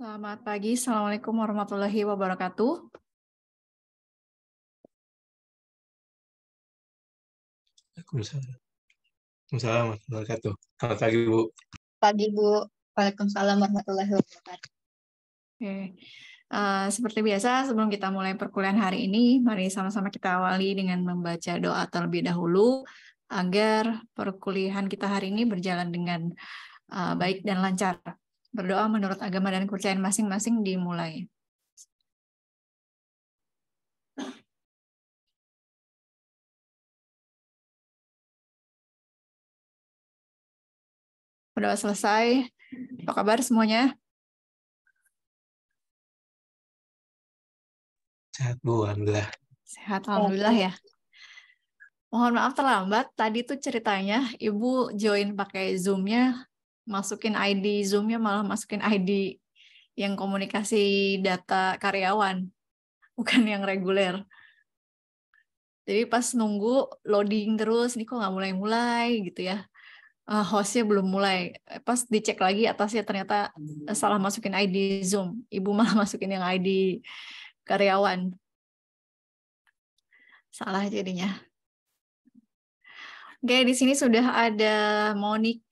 Selamat pagi, Assalamualaikum warahmatullahi wabarakatuh. Waalaikumsalam. warahmatullahi wabarakatuh. Selamat pagi, Bu. Pagi, Bu. Waalaikumsalam warahmatullahi wabarakatuh. Uh, seperti biasa, sebelum kita mulai perkuliahan hari ini, mari sama-sama kita awali dengan membaca doa terlebih dahulu agar perkuliahan kita hari ini berjalan dengan uh, baik dan lancar. Berdoa menurut agama dan kepercayaan masing-masing dimulai. Berdoa selesai. Apa kabar semuanya? Sehat Bu, Alhamdulillah. Sehat, Alhamdulillah ya. Mohon maaf terlambat, tadi tuh ceritanya Ibu join pakai Zoom-nya masukin ID Zoom-nya malah masukin ID yang komunikasi data karyawan, bukan yang reguler. Jadi pas nunggu loading terus, nih kok nggak mulai-mulai gitu ya. Uh, hostnya belum mulai. Eh, pas dicek lagi atasnya ternyata eh, salah masukin ID Zoom. Ibu malah masukin yang ID karyawan. Salah jadinya. Oke, di sini sudah ada Monik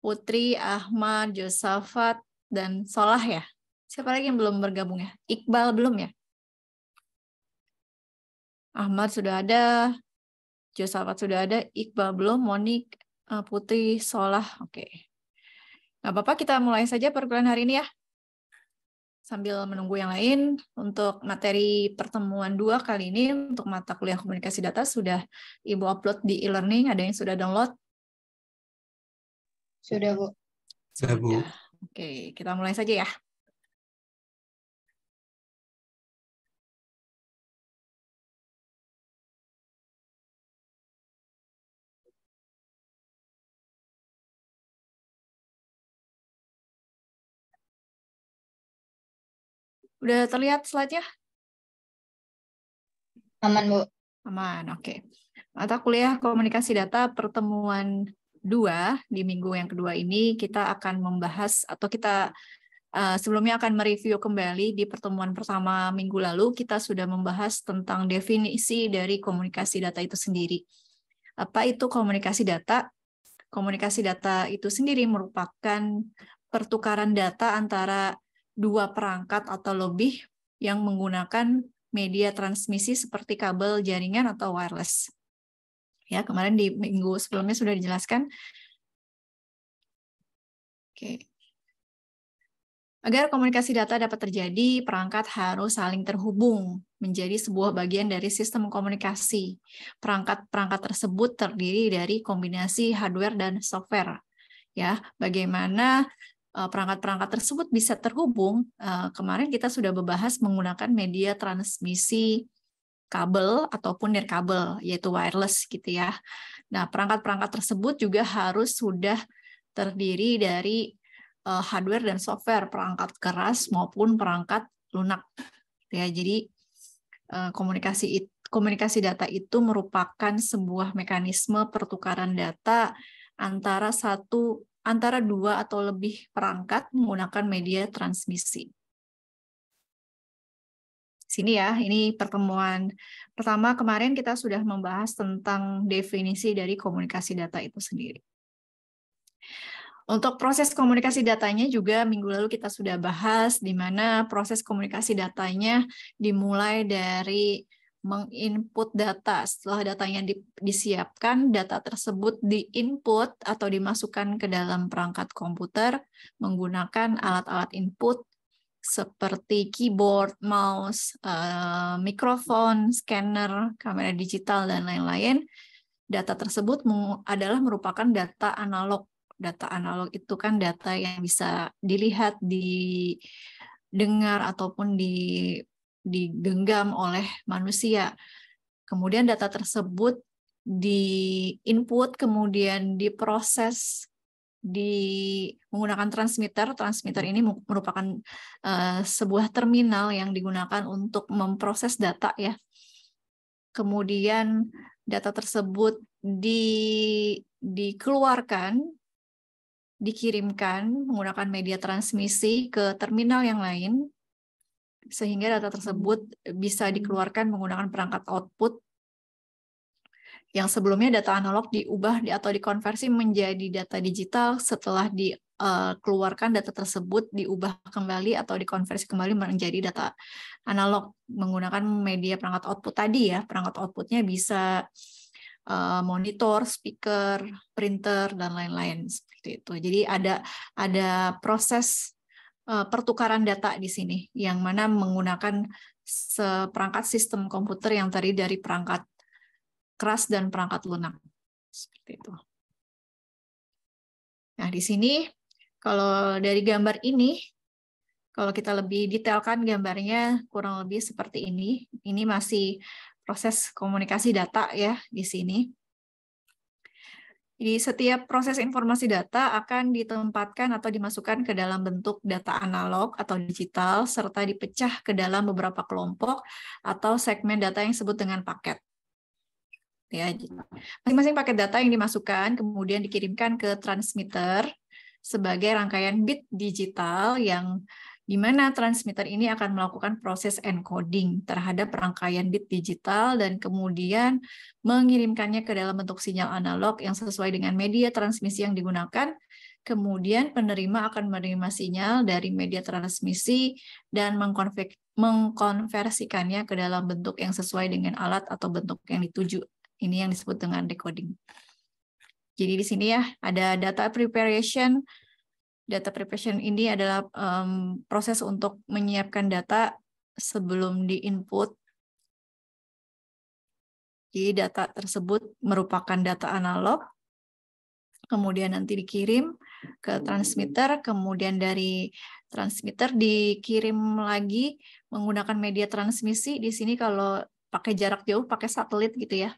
Putri, Ahmad, Josafat, dan Solah ya. Siapa lagi yang belum bergabung ya? Iqbal belum ya? Ahmad sudah ada, Josafat sudah ada, Iqbal belum, Monik, eh, Putri, Solah. Oke. Okay. Gak apa-apa, kita mulai saja perkuliahan hari ini ya. Sambil menunggu yang lain, untuk materi pertemuan dua kali ini, untuk mata kuliah komunikasi data sudah Ibu upload di e-learning, ada yang sudah download, sudah, Bu. Sudah, Bu. Ya, oke, kita mulai saja ya. Udah terlihat slide-nya? Aman, Bu. Aman, oke. Okay. Mata kuliah Komunikasi Data Pertemuan kedua di minggu yang kedua ini kita akan membahas atau kita uh, sebelumnya akan mereview kembali di pertemuan pertama minggu lalu kita sudah membahas tentang definisi dari komunikasi data itu sendiri. Apa itu komunikasi data? Komunikasi data itu sendiri merupakan pertukaran data antara dua perangkat atau lebih yang menggunakan media transmisi seperti kabel jaringan atau wireless. Ya, kemarin di minggu sebelumnya sudah dijelaskan. Oke. Agar komunikasi data dapat terjadi, perangkat harus saling terhubung menjadi sebuah bagian dari sistem komunikasi. Perangkat-perangkat tersebut terdiri dari kombinasi hardware dan software. Ya, bagaimana eh, perangkat-perangkat tersebut bisa terhubung. Eh, kemarin kita sudah membahas menggunakan media transmisi kabel ataupun nirkabel yaitu wireless gitu ya. Nah, perangkat-perangkat tersebut juga harus sudah terdiri dari eh, hardware dan software perangkat keras maupun perangkat lunak. Gitu ya, jadi eh, komunikasi komunikasi data itu merupakan sebuah mekanisme pertukaran data antara satu antara dua atau lebih perangkat menggunakan media transmisi sini ya. Ini pertemuan pertama kemarin kita sudah membahas tentang definisi dari komunikasi data itu sendiri. Untuk proses komunikasi datanya juga minggu lalu kita sudah bahas di mana proses komunikasi datanya dimulai dari menginput data. Setelah datanya disiapkan, data tersebut diinput atau dimasukkan ke dalam perangkat komputer menggunakan alat-alat input seperti keyboard, mouse, uh, mikrofon, scanner, kamera digital, dan lain-lain. Data tersebut adalah merupakan data analog. Data analog itu kan data yang bisa dilihat, didengar, ataupun digenggam oleh manusia. Kemudian data tersebut di input, kemudian diproses di menggunakan transmitter. Transmitter hmm. ini merupakan uh, sebuah terminal yang digunakan untuk memproses data ya. Kemudian data tersebut di dikeluarkan dikirimkan menggunakan media transmisi ke terminal yang lain sehingga data hmm. tersebut bisa dikeluarkan menggunakan perangkat output yang sebelumnya data analog diubah atau dikonversi menjadi data digital setelah dikeluarkan eh, keluarkan data tersebut diubah kembali atau dikonversi kembali menjadi data analog menggunakan media perangkat output tadi ya perangkat outputnya bisa eh, monitor, speaker, printer dan lain-lain seperti itu. Jadi ada ada proses eh, pertukaran data di sini yang mana menggunakan seperangkat sistem komputer yang tadi dari perangkat keras dan perangkat lunak. Seperti itu. Nah, di sini kalau dari gambar ini kalau kita lebih detailkan gambarnya kurang lebih seperti ini. Ini masih proses komunikasi data ya di sini. Jadi setiap proses informasi data akan ditempatkan atau dimasukkan ke dalam bentuk data analog atau digital, serta dipecah ke dalam beberapa kelompok atau segmen data yang disebut dengan paket ya gitu. masing-masing paket data yang dimasukkan kemudian dikirimkan ke transmitter sebagai rangkaian bit digital yang di mana transmitter ini akan melakukan proses encoding terhadap rangkaian bit digital dan kemudian mengirimkannya ke dalam bentuk sinyal analog yang sesuai dengan media transmisi yang digunakan. Kemudian penerima akan menerima sinyal dari media transmisi dan mengkonversikannya ke dalam bentuk yang sesuai dengan alat atau bentuk yang dituju ini yang disebut dengan decoding. Jadi di sini ya ada data preparation. Data preparation ini adalah um, proses untuk menyiapkan data sebelum diinput. Jadi data tersebut merupakan data analog, kemudian nanti dikirim ke transmitter, kemudian dari transmitter dikirim lagi menggunakan media transmisi. Di sini kalau pakai jarak jauh pakai satelit gitu ya.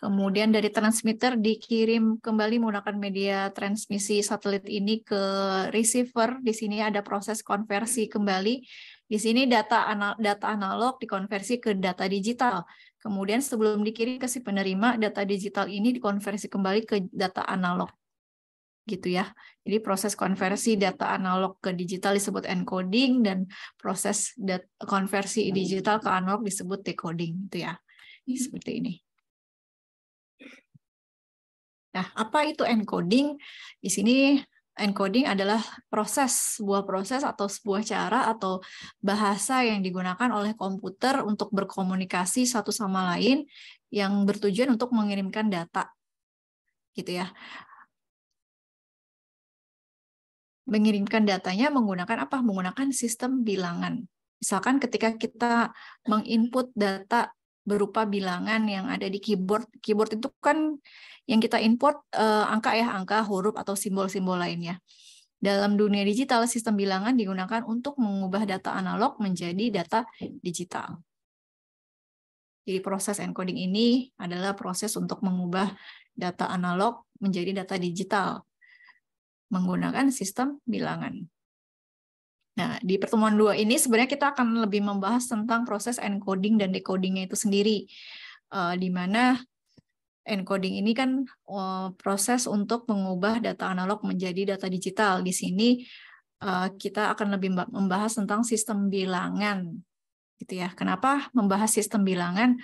Kemudian dari transmitter dikirim kembali menggunakan media transmisi satelit ini ke receiver. Di sini ada proses konversi kembali. Di sini data anal data analog dikonversi ke data digital. Kemudian sebelum dikirim ke si penerima, data digital ini dikonversi kembali ke data analog. Gitu ya. Jadi proses konversi data analog ke digital disebut encoding dan proses konversi digital ke analog disebut decoding gitu ya. Seperti ini. Nah, apa itu encoding? Di sini encoding adalah proses, sebuah proses atau sebuah cara atau bahasa yang digunakan oleh komputer untuk berkomunikasi satu sama lain yang bertujuan untuk mengirimkan data. Gitu ya. Mengirimkan datanya menggunakan apa? Menggunakan sistem bilangan. Misalkan ketika kita menginput data berupa bilangan yang ada di keyboard. Keyboard itu kan yang kita import uh, angka ya, angka, huruf atau simbol-simbol lainnya. Dalam dunia digital, sistem bilangan digunakan untuk mengubah data analog menjadi data digital. Jadi proses encoding ini adalah proses untuk mengubah data analog menjadi data digital menggunakan sistem bilangan. Nah, di pertemuan dua ini sebenarnya kita akan lebih membahas tentang proses encoding dan decodingnya itu sendiri, uh, di mana encoding ini kan uh, proses untuk mengubah data analog menjadi data digital. Di sini uh, kita akan lebih membahas tentang sistem bilangan, gitu ya. Kenapa membahas sistem bilangan?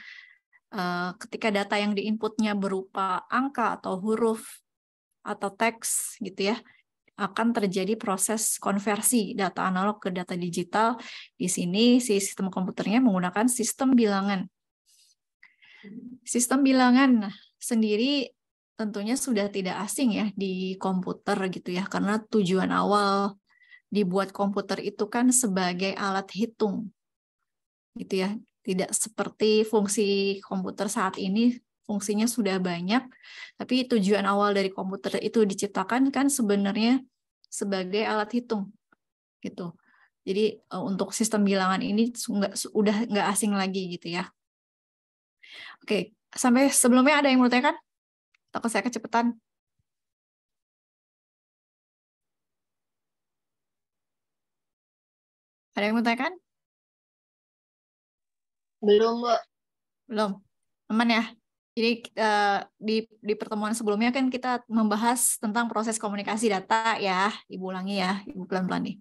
Uh, ketika data yang diinputnya berupa angka atau huruf atau teks, gitu ya akan terjadi proses konversi data analog ke data digital. Di sini si sistem komputernya menggunakan sistem bilangan. Sistem bilangan sendiri tentunya sudah tidak asing ya di komputer gitu ya karena tujuan awal dibuat komputer itu kan sebagai alat hitung gitu ya tidak seperti fungsi komputer saat ini fungsinya sudah banyak, tapi tujuan awal dari komputer itu diciptakan kan sebenarnya sebagai alat hitung gitu. Jadi eh, untuk sistem bilangan ini sudah nggak asing lagi gitu ya. Oke, sampai sebelumnya ada yang mau tanyakan? Takut saya kecepatan. Ada yang mau tanyakan? Belum, Bu. Belum. Aman ya? Jadi eh, di di pertemuan sebelumnya kan kita membahas tentang proses komunikasi data ya, Ibu ulangi ya, Ibu pelan-pelan nih.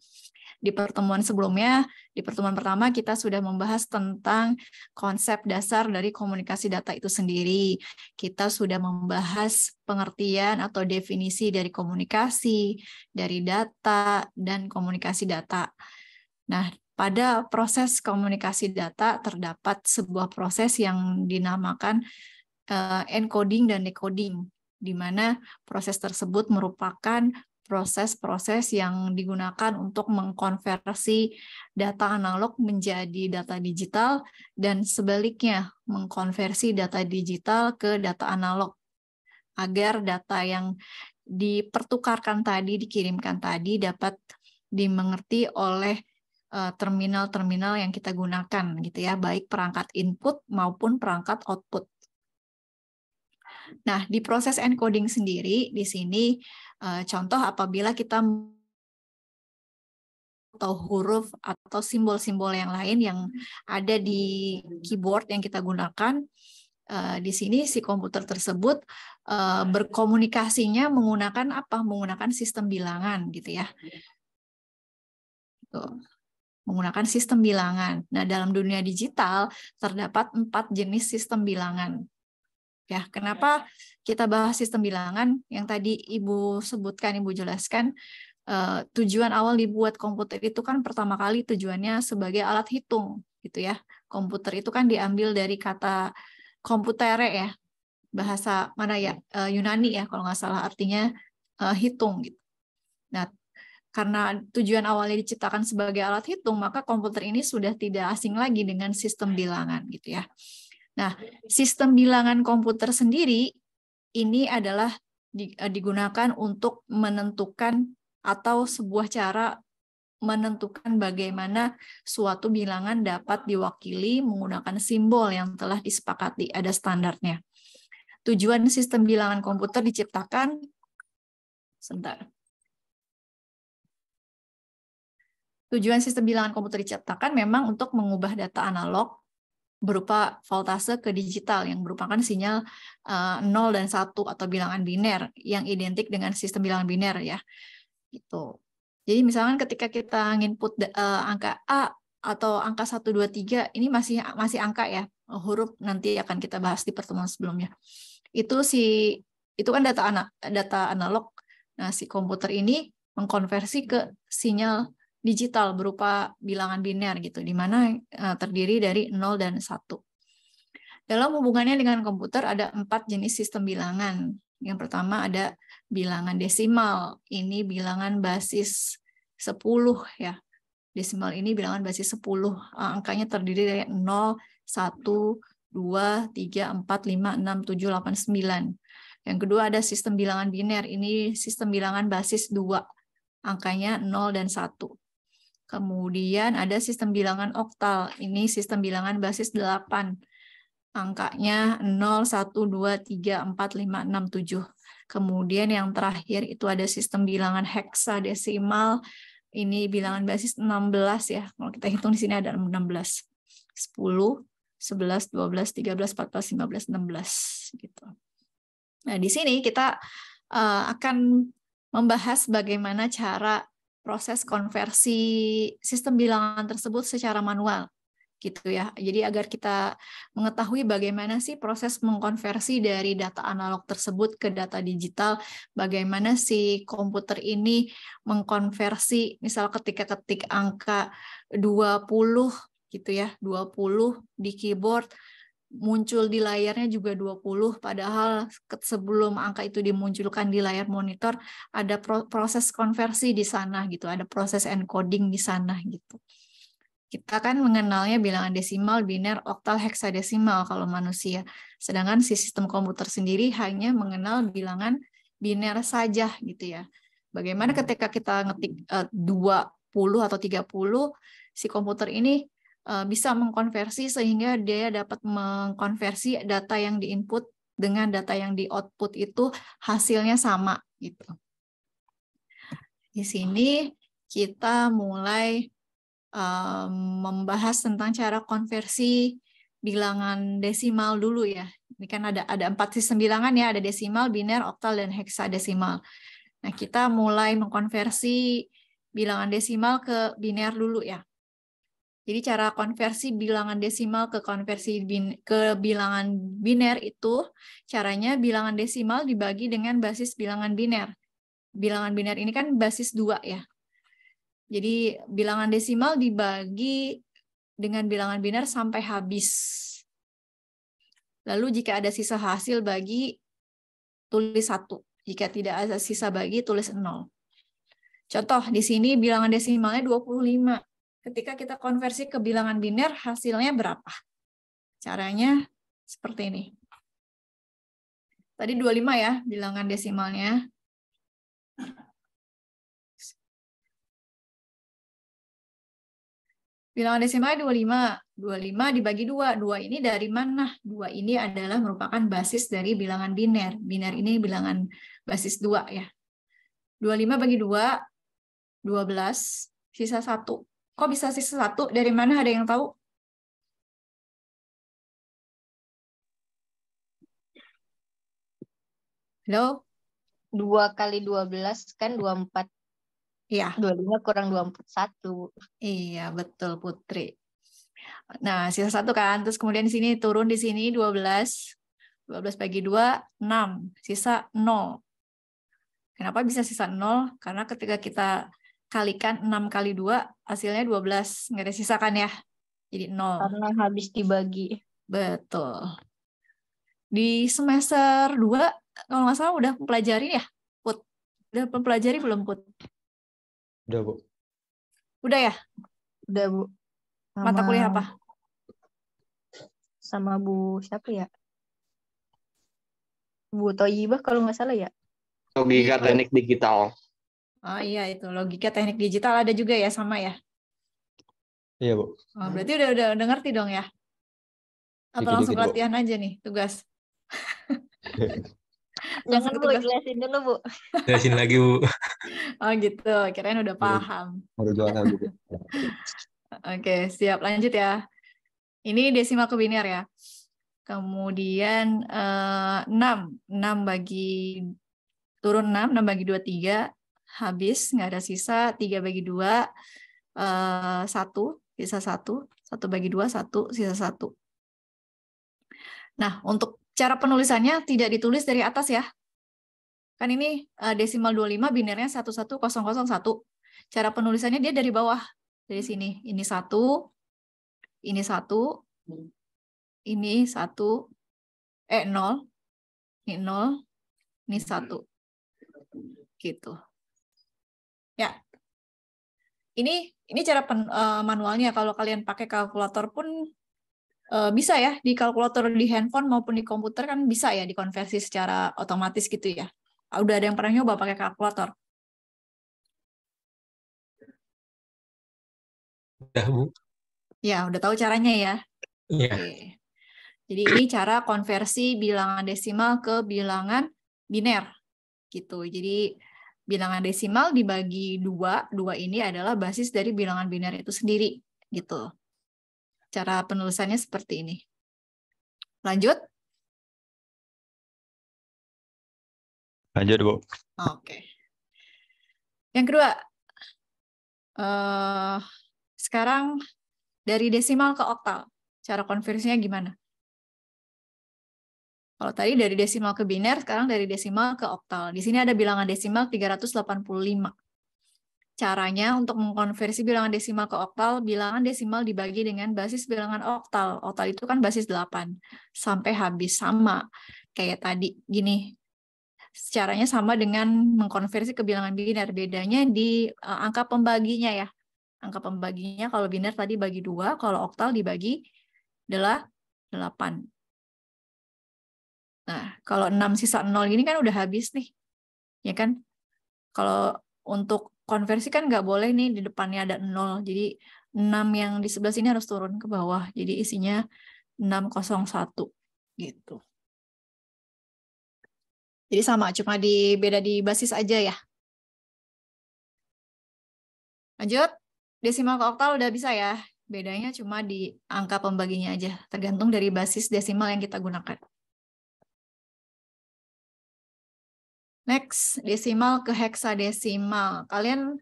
Di pertemuan sebelumnya, di pertemuan pertama kita sudah membahas tentang konsep dasar dari komunikasi data itu sendiri. Kita sudah membahas pengertian atau definisi dari komunikasi, dari data dan komunikasi data. Nah, pada proses komunikasi data terdapat sebuah proses yang dinamakan uh, encoding dan decoding, di mana proses tersebut merupakan proses-proses yang digunakan untuk mengkonversi data analog menjadi data digital dan sebaliknya mengkonversi data digital ke data analog agar data yang dipertukarkan tadi dikirimkan tadi dapat dimengerti oleh eh, terminal-terminal yang kita gunakan gitu ya baik perangkat input maupun perangkat output Nah, di proses encoding sendiri di sini eh, contoh apabila kita atau huruf atau simbol-simbol yang lain yang ada di keyboard yang kita gunakan eh, di sini si komputer tersebut eh, berkomunikasinya menggunakan apa? Menggunakan sistem bilangan gitu ya. Tuh menggunakan sistem bilangan. Nah, dalam dunia digital terdapat empat jenis sistem bilangan. Ya, iya. kenapa kita bahas sistem bilangan yang tadi Ibu sebutkan, Ibu jelaskan, eh, tujuan awal dibuat komputer itu kan pertama kali tujuannya sebagai alat hitung, gitu ya. Komputer itu kan diambil dari kata komputere ya, bahasa mana ya iya. eh, Yunani ya kalau nggak salah artinya eh, hitung gitu. Nah, karena tujuan awalnya diciptakan sebagai alat hitung, maka komputer ini sudah tidak asing lagi dengan sistem bilangan gitu ya. Nah, sistem bilangan komputer sendiri ini adalah eh, digunakan untuk menentukan atau sebuah cara menentukan bagaimana suatu bilangan dapat diwakili menggunakan simbol yang telah disepakati ada standarnya. Tujuan sistem bilangan komputer diciptakan sebentar. Tujuan sistem bilangan komputer diciptakan memang untuk mengubah data analog berupa voltase ke digital yang merupakan sinyal uh, eh, 0 dan 1 atau bilangan biner yang identik dengan sistem bilangan biner ya. Gitu. Jadi misalkan ketika kita nginput uh, angka A atau angka 1 2 3 ini masih masih angka ya. Huruf nanti akan kita bahas di pertemuan sebelumnya. Itu si itu kan data anak data analog. Nah, si komputer ini mengkonversi ke sinyal digital berupa bilangan biner gitu, di mana eh, terdiri dari 0 dan 1. Dalam hubungannya dengan komputer ada empat jenis sistem bilangan. Yang pertama ada bilangan desimal, ini bilangan basis 10 ya. Desimal ini bilangan basis 10, eh, angkanya terdiri dari 0, 1, 2, 3, 4, 5, 6, 7, 8, 9. Yang kedua ada sistem bilangan biner, ini sistem bilangan basis 2, angkanya 0 dan 1. Kemudian ada sistem bilangan oktal. Ini sistem bilangan basis 8. Angkanya 0, 1, 2, 3, 4, 5, 6, 7. Kemudian yang terakhir itu ada sistem bilangan heksadesimal. Ini bilangan basis 16 ya. Kalau kita hitung di sini ada 16. 10, 11, 12, 13, 14, 15, 16 gitu. Nah, di sini kita uh, akan membahas bagaimana cara proses konversi sistem bilangan tersebut secara manual gitu ya. Jadi agar kita mengetahui bagaimana sih proses mengkonversi dari data analog tersebut ke data digital, bagaimana si komputer ini mengkonversi misal ketika ketik angka 20 gitu ya, 20 di keyboard muncul di layarnya juga 20 padahal sebelum angka itu dimunculkan di layar monitor ada proses konversi di sana gitu ada proses encoding di sana gitu kita kan mengenalnya bilangan desimal biner oktal heksadesimal kalau manusia sedangkan si sistem komputer sendiri hanya mengenal bilangan biner saja gitu ya bagaimana hmm. ketika kita ngetik eh, uh, 20 atau 30 si komputer ini Eh, bisa mengkonversi sehingga dia dapat mengkonversi data yang diinput dengan data yang di output itu hasilnya sama gitu. Di sini kita mulai eh, membahas tentang cara konversi bilangan desimal dulu ya. Ini kan ada ada empat sistem bilangan ya, ada desimal, biner, oktal, dan heksadesimal. Nah kita mulai mengkonversi bilangan desimal ke biner dulu ya. Jadi cara konversi bilangan desimal ke konversi bin, ke bilangan biner itu caranya bilangan desimal dibagi dengan basis bilangan biner. Bilangan biner ini kan basis dua ya. Jadi bilangan desimal dibagi dengan bilangan biner sampai habis. Lalu jika ada sisa hasil bagi tulis satu. Jika tidak ada sisa bagi tulis nol. Contoh di sini bilangan desimalnya 25 ketika kita konversi ke bilangan biner hasilnya berapa. Caranya seperti ini. Tadi 25 ya bilangan desimalnya. Bilangan desimalnya 25. 25 dibagi 2. 2 ini dari mana? 2 ini adalah merupakan basis dari bilangan biner. Biner ini bilangan basis 2 ya. 25 bagi 2, 12. Sisa 1. Kok bisa sisa satu? Dari mana ada yang tahu? Halo? 2 kali 12 kan 24. Iya. 25 kurang dua empat Iya, betul Putri. Nah, sisa satu kan. Terus kemudian di sini turun di sini 12. 12 bagi 2, 6. Sisa 0. Kenapa bisa sisa 0? Karena ketika kita kalikan 6 kali 2 hasilnya 12 nggak ada sisa kan ya jadi 0 karena habis dibagi betul di semester 2 kalau nggak salah udah mempelajari ya Put udah mempelajari belum Put udah Bu udah ya udah Bu sama, mata kuliah apa sama Bu siapa ya Bu Toyibah kalau nggak salah ya logika teknik digital Oh iya itu logika teknik digital ada juga ya sama ya? Iya bu. Oh, berarti udah udah udah ngerti dong ya? Atau dikit, langsung latihan bu. aja nih tugas? Jangan dulu jelasin dulu bu. Jelasin lagi bu. Oh gitu, kirain udah paham. Oke, siap lanjut ya. Ini desimal ke biner ya. Kemudian eh, enam enam bagi turun enam enam bagi dua tiga habis nggak ada sisa tiga bagi dua eh, satu sisa satu satu bagi dua satu sisa satu nah untuk cara penulisannya tidak ditulis dari atas ya kan ini eh, desimal 25 binernya 11001 cara penulisannya dia dari bawah dari sini ini satu ini satu ini satu eh nol ini nol ini satu gitu ini ini cara pen, uh, manualnya kalau kalian pakai kalkulator pun uh, bisa ya di kalkulator di handphone maupun di komputer kan bisa ya dikonversi secara otomatis gitu ya ah, udah ada yang pernah nyoba pakai kalkulator udah bu ya udah tahu caranya ya iya jadi ini cara konversi bilangan desimal ke bilangan biner gitu jadi bilangan desimal dibagi dua, dua ini adalah basis dari bilangan biner itu sendiri, gitu. Cara penulisannya seperti ini. Lanjut. Lanjut, Bu. Oke. Yang kedua, eh, sekarang dari desimal ke oktal, cara konversinya gimana? Kalau tadi dari desimal ke biner, sekarang dari desimal ke oktal. Di sini ada bilangan desimal 385. Caranya untuk mengkonversi bilangan desimal ke oktal, bilangan desimal dibagi dengan basis bilangan oktal. Oktal itu kan basis 8. Sampai habis sama. Kayak tadi, gini. Caranya sama dengan mengkonversi ke bilangan biner. Bedanya di e, angka pembaginya ya. Angka pembaginya kalau biner tadi bagi dua, kalau oktal dibagi adalah 8. Nah, kalau 6 sisa 0 gini kan udah habis nih. Ya kan? Kalau untuk konversi kan nggak boleh nih di depannya ada 0. Jadi 6 yang di sebelah sini harus turun ke bawah. Jadi isinya 601 gitu. Jadi sama, cuma di beda di basis aja ya. Lanjut, desimal ke oktal udah bisa ya. Bedanya cuma di angka pembaginya aja, tergantung dari basis desimal yang kita gunakan. Next, desimal ke heksadesimal. Kalian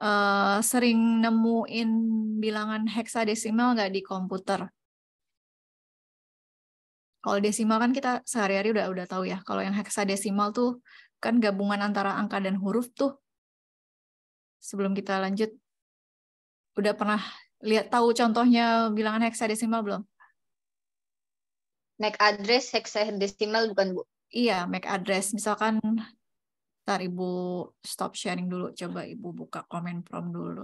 uh, sering nemuin bilangan heksadesimal nggak di komputer? Kalau desimal kan kita sehari-hari udah udah tahu ya. Kalau yang heksadesimal tuh kan gabungan antara angka dan huruf tuh. Sebelum kita lanjut, udah pernah lihat tahu contohnya bilangan heksadesimal belum? MAC address heksadesimal bukan Bu? Iya, MAC address. Misalkan Ntar Ibu stop sharing dulu. Coba Ibu buka komen prom dulu.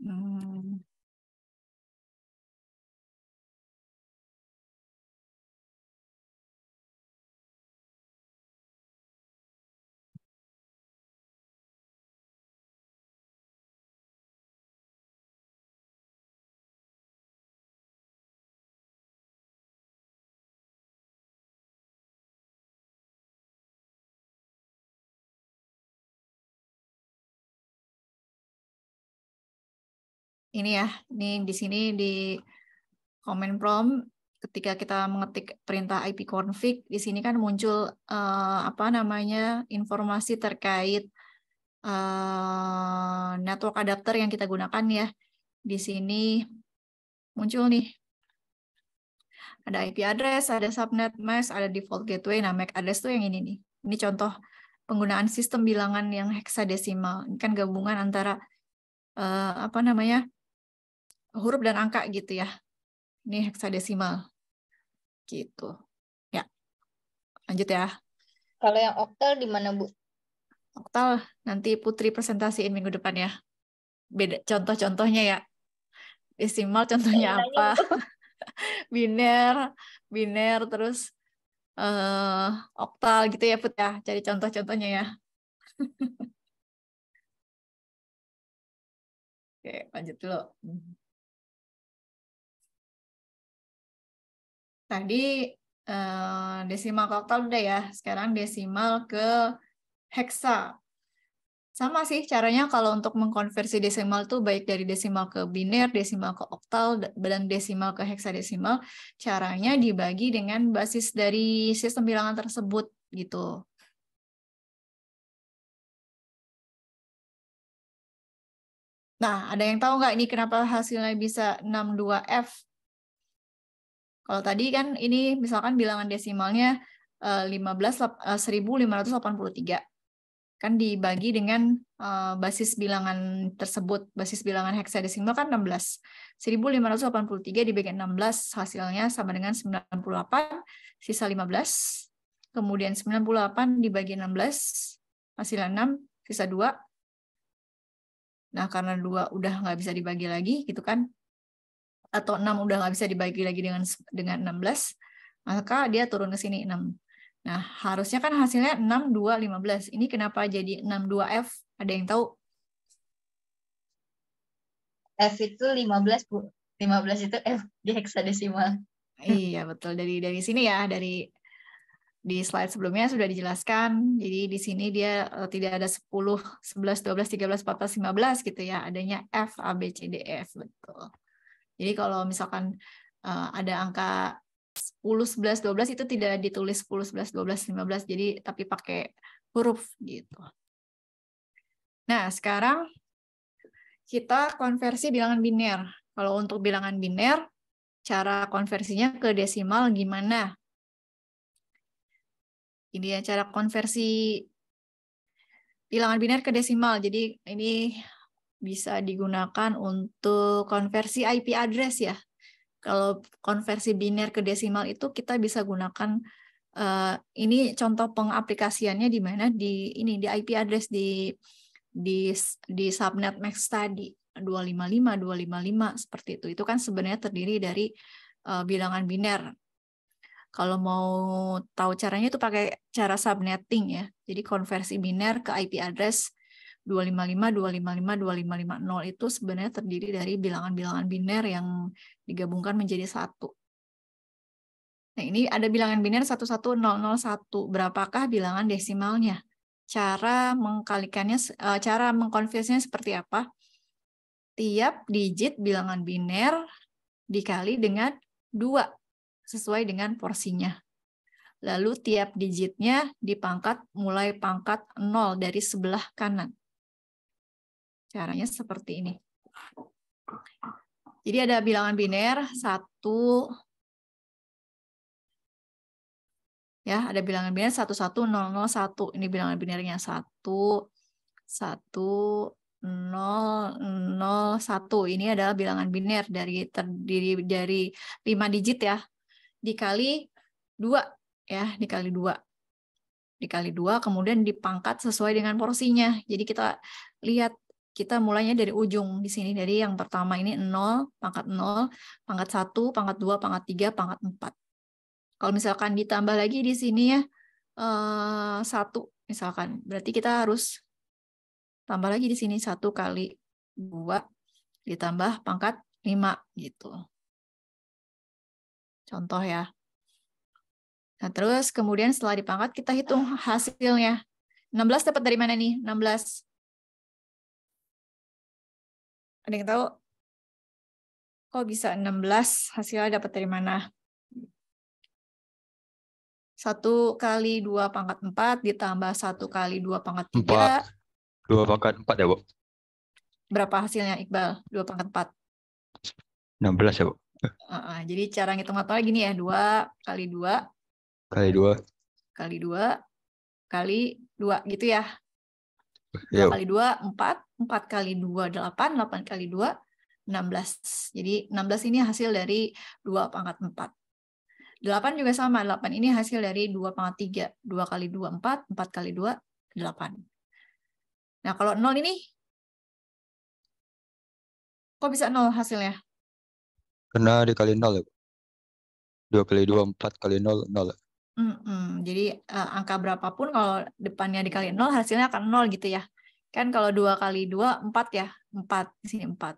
Hmm. ini ya, ini di sini di comment prompt ketika kita mengetik perintah IP config di sini kan muncul uh, apa namanya informasi terkait uh, network adapter yang kita gunakan ya. Di sini muncul nih ada IP address, ada subnet mask, ada default gateway. Nah, MAC address tuh yang ini nih. Ini contoh penggunaan sistem bilangan yang heksadesimal. Ini kan gabungan antara uh, apa namanya? huruf dan angka gitu ya. Ini heksadesimal. Gitu. Ya. Lanjut ya. Kalau yang oktal di mana, Bu? Oktal nanti Putri presentasiin minggu depan ya. Beda contoh-contohnya ya. Desimal contohnya apa? biner, biner terus uh, oktal gitu ya Put ya. Cari contoh-contohnya ya. Oke, lanjut dulu. Hmm. Tadi eh, desimal oktal udah ya, sekarang desimal ke heksa. Sama sih caranya kalau untuk mengkonversi desimal tuh baik dari desimal ke biner, desimal ke oktal, dan desimal ke heksadesimal. Caranya dibagi dengan basis dari sistem bilangan tersebut gitu. Nah, ada yang tahu nggak ini kenapa hasilnya bisa 62F? Kalau tadi kan ini misalkan bilangan desimalnya 15 eh, 1583 eh, kan dibagi dengan eh, basis bilangan tersebut. Basis bilangan heksadesimal kan 16. 1583 dibagi 16 hasilnya sama dengan 98, sisa 15. Kemudian 98 dibagi 16, hasilnya 6, sisa 2. Nah, karena 2 udah nggak bisa dibagi lagi gitu kan atau 6 udah nggak bisa dibagi lagi dengan dengan 16, maka dia turun ke sini 6. Nah, harusnya kan hasilnya 6, 2, 15. Ini kenapa jadi 6, 2, F? Ada yang tahu? F itu 15, Bu. 15 itu F di heksadesimal. Iya, betul. Dari dari sini ya, dari di slide sebelumnya sudah dijelaskan. Jadi di sini dia eh, tidak ada 10, 11, 12, 13, 14, 15 gitu ya. Adanya F, A, B, C, D, E, F. Betul. Oke. Jadi kalau misalkan uh, ada angka 10, 11, 12 itu tidak ditulis 10, 11, 12, 15, jadi tapi pakai huruf gitu. Nah, sekarang kita konversi bilangan biner. Kalau untuk bilangan biner, cara konversinya ke desimal gimana? Ini ya cara konversi bilangan biner ke desimal. Jadi ini bisa digunakan untuk konversi IP address ya. Kalau konversi biner ke desimal itu kita bisa gunakan uh, ini contoh pengaplikasiannya di mana di ini di IP address di di di subnet max tadi 255 255 seperti itu. Itu kan sebenarnya terdiri dari uh, bilangan biner. Kalau mau tahu caranya itu pakai cara subnetting ya. Jadi konversi biner ke IP address 255, 255, 255, itu sebenarnya terdiri dari bilangan-bilangan biner yang digabungkan menjadi satu. Nah, ini ada bilangan biner 11001. Berapakah bilangan desimalnya? Cara mengkalikannya, eh, cara mengkonversinya seperti apa? Tiap digit bilangan biner dikali dengan dua sesuai dengan porsinya. Lalu tiap digitnya dipangkat mulai pangkat 0 dari sebelah kanan. Caranya seperti ini. Jadi ada bilangan biner, satu, ya ada bilangan biner satu satu nol nol satu. Ini bilangan binernya satu satu nol nol satu. Ini adalah bilangan biner dari terdiri dari lima digit ya. Dikali dua ya, dikali dua Dikali dua kemudian dipangkat sesuai dengan porsinya. Jadi kita lihat kita mulainya dari ujung di sini. Dari yang pertama ini 0, pangkat 0, pangkat 1, pangkat 2, pangkat 3, pangkat 4. Kalau misalkan ditambah lagi di sini ya, eh, satu misalkan. Berarti kita harus tambah lagi di sini satu kali dua ditambah pangkat 5 gitu. Contoh ya. Nah, terus kemudian setelah dipangkat kita hitung hasilnya. 16 dapat dari mana nih? 16 ada yang tahu kok bisa 16 hasilnya dapat dari mana 1 kali 2 pangkat 4 ditambah 1 kali 2 pangkat 3. 4. 2 pangkat 4 ya, Bu? Berapa hasilnya, Iqbal? 2 pangkat 4. 16 ya, Bu? Uh, uh, jadi cara ngitung atau gini ya, 2 kali 2. Kali 2. Kali 2. Kali 2 gitu ya. Dua kali dua empat, empat kali dua delapan, delapan kali dua enam belas. Jadi enam belas ini hasil dari dua pangkat empat. Delapan juga sama, delapan ini hasil dari dua pangkat tiga, dua kali dua empat, empat kali dua delapan. Nah kalau nol ini, kok bisa nol hasilnya? Karena dikali nol ya. Dua kali dua empat kali nol nol. Mm-mm. Jadi uh, angka berapapun kalau depannya dikali nol hasilnya akan nol gitu ya. Kan kalau dua kali dua empat ya empat di sini empat.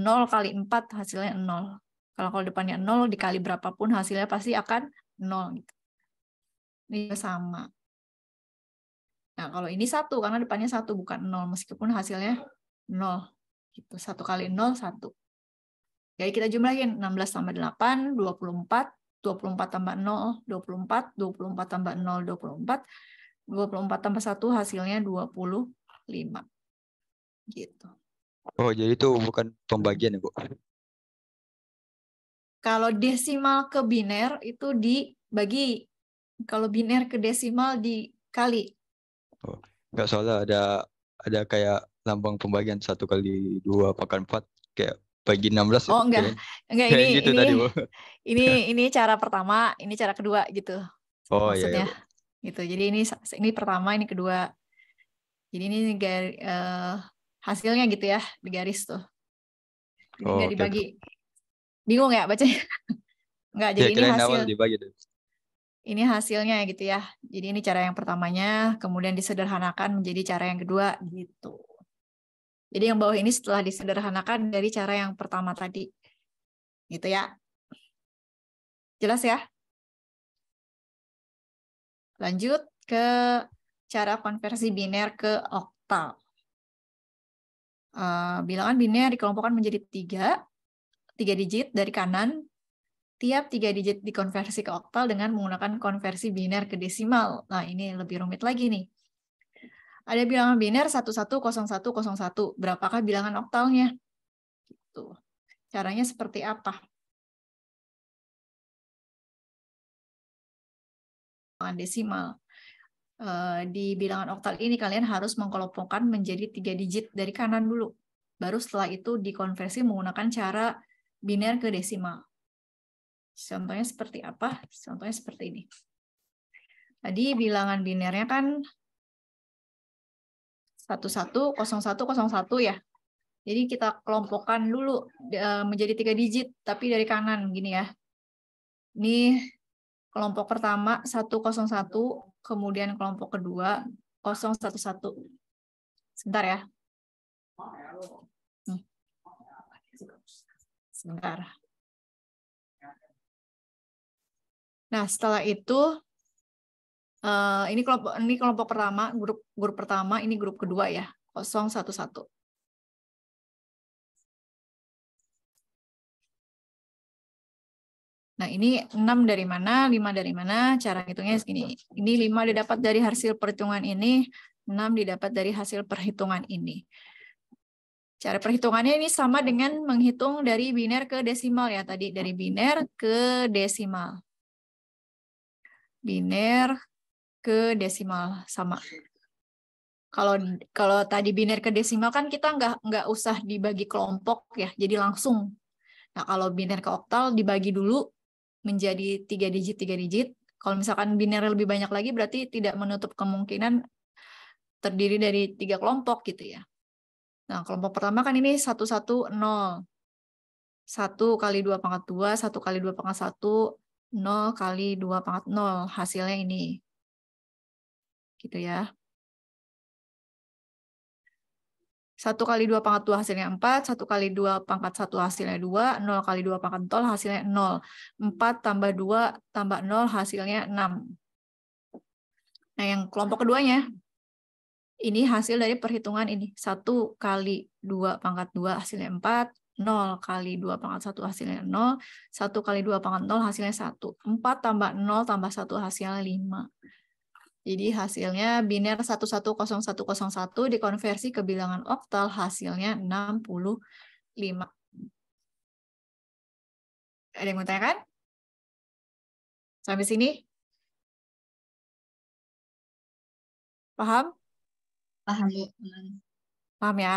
Nol kali empat hasilnya nol. Kalau kalau depannya nol dikali berapapun hasilnya pasti akan nol. Gitu. Ini sama. Nah kalau ini satu karena depannya satu bukan nol meskipun hasilnya nol. Gitu satu kali nol satu. Jadi kita jumlahin 16 tambah 8, 24, 24 tambah 0, 24, 24 tambah 0, 24, 24 tambah 1 hasilnya 25. Gitu. Oh, jadi itu bukan pembagian ya, Bu? Kalau desimal ke biner itu dibagi. Kalau biner ke desimal dikali. Oh, nggak salah ada ada kayak lambang pembagian satu kali dua pakan empat kayak bagi 16 oh enggak ya. enggak ini gitu ini, tadi, Bu. ini ini cara pertama ini cara kedua gitu oh iya, maksudnya iya, iya. gitu jadi ini ini pertama ini kedua jadi ini gar uh, eh, hasilnya gitu ya di garis tuh jadi oh, nggak dibagi okay. bingung ya bacanya enggak, jadi ya, ini hasil dibagi deh. ini hasilnya gitu ya jadi ini cara yang pertamanya kemudian disederhanakan menjadi cara yang kedua gitu jadi yang bawah ini setelah disederhanakan dari cara yang pertama tadi. Gitu ya. Jelas ya? Lanjut ke cara konversi biner ke oktal. Eh, bilangan biner dikelompokkan menjadi tiga, tiga digit dari kanan. Tiap tiga digit dikonversi ke oktal dengan menggunakan konversi biner ke desimal. Nah, ini lebih rumit lagi nih. Ada bilangan biner 110101. Berapakah bilangan oktalnya? Gitu. Caranya seperti apa? Bilangan desimal. Eh, di bilangan oktal ini kalian harus mengkelompokkan menjadi tiga digit dari kanan dulu. Baru setelah itu dikonversi menggunakan cara biner ke desimal. Contohnya seperti apa? Contohnya seperti ini. Tadi bilangan binernya kan 110101 ya. Jadi kita kelompokkan dulu e, menjadi tiga digit, tapi dari kanan gini ya. Ini kelompok pertama 101, kemudian kelompok kedua 011. Sebentar ya. Sebentar. Nah, setelah itu Uh, ini kelompok ini kelompok pertama, grup grup pertama, ini grup kedua ya. 011. Nah, ini 6 dari mana, 5 dari mana, cara hitungnya segini. Ini 5 didapat dari hasil perhitungan ini, 6 didapat dari hasil perhitungan ini. Cara perhitungannya ini sama dengan menghitung dari biner ke desimal ya tadi, dari biner ke desimal. Biner ke desimal sama. Kalau kalau tadi biner ke desimal kan kita nggak nggak usah dibagi kelompok ya, jadi langsung. Nah kalau biner ke oktal dibagi dulu menjadi tiga digit tiga digit. Kalau misalkan biner lebih banyak lagi berarti tidak menutup kemungkinan terdiri dari tiga kelompok gitu ya. Nah kelompok pertama kan ini satu satu nol. satu kali dua pangkat dua satu kali dua pangkat satu nol kali dua pangkat nol Hasilnya ini gitu ya. Satu kali dua pangkat dua hasilnya empat, satu kali dua pangkat satu hasilnya dua, nol kali dua pangkat 0 hasilnya nol, empat tambah dua tambah nol hasilnya enam. Nah, yang kelompok keduanya, ini hasil dari perhitungan ini. satu kali dua pangkat dua hasilnya empat. 0 kali 2 pangkat 1 hasilnya 0, 1 kali 2 pangkat 0 hasilnya 1. 4 tambah 0 tambah 1 hasilnya 5. Jadi hasilnya biner 110101 dikonversi ke bilangan oktal hasilnya 65. Ada yang mau tanya kan? Sampai sini? Paham? Paham, Bu. Paham ya?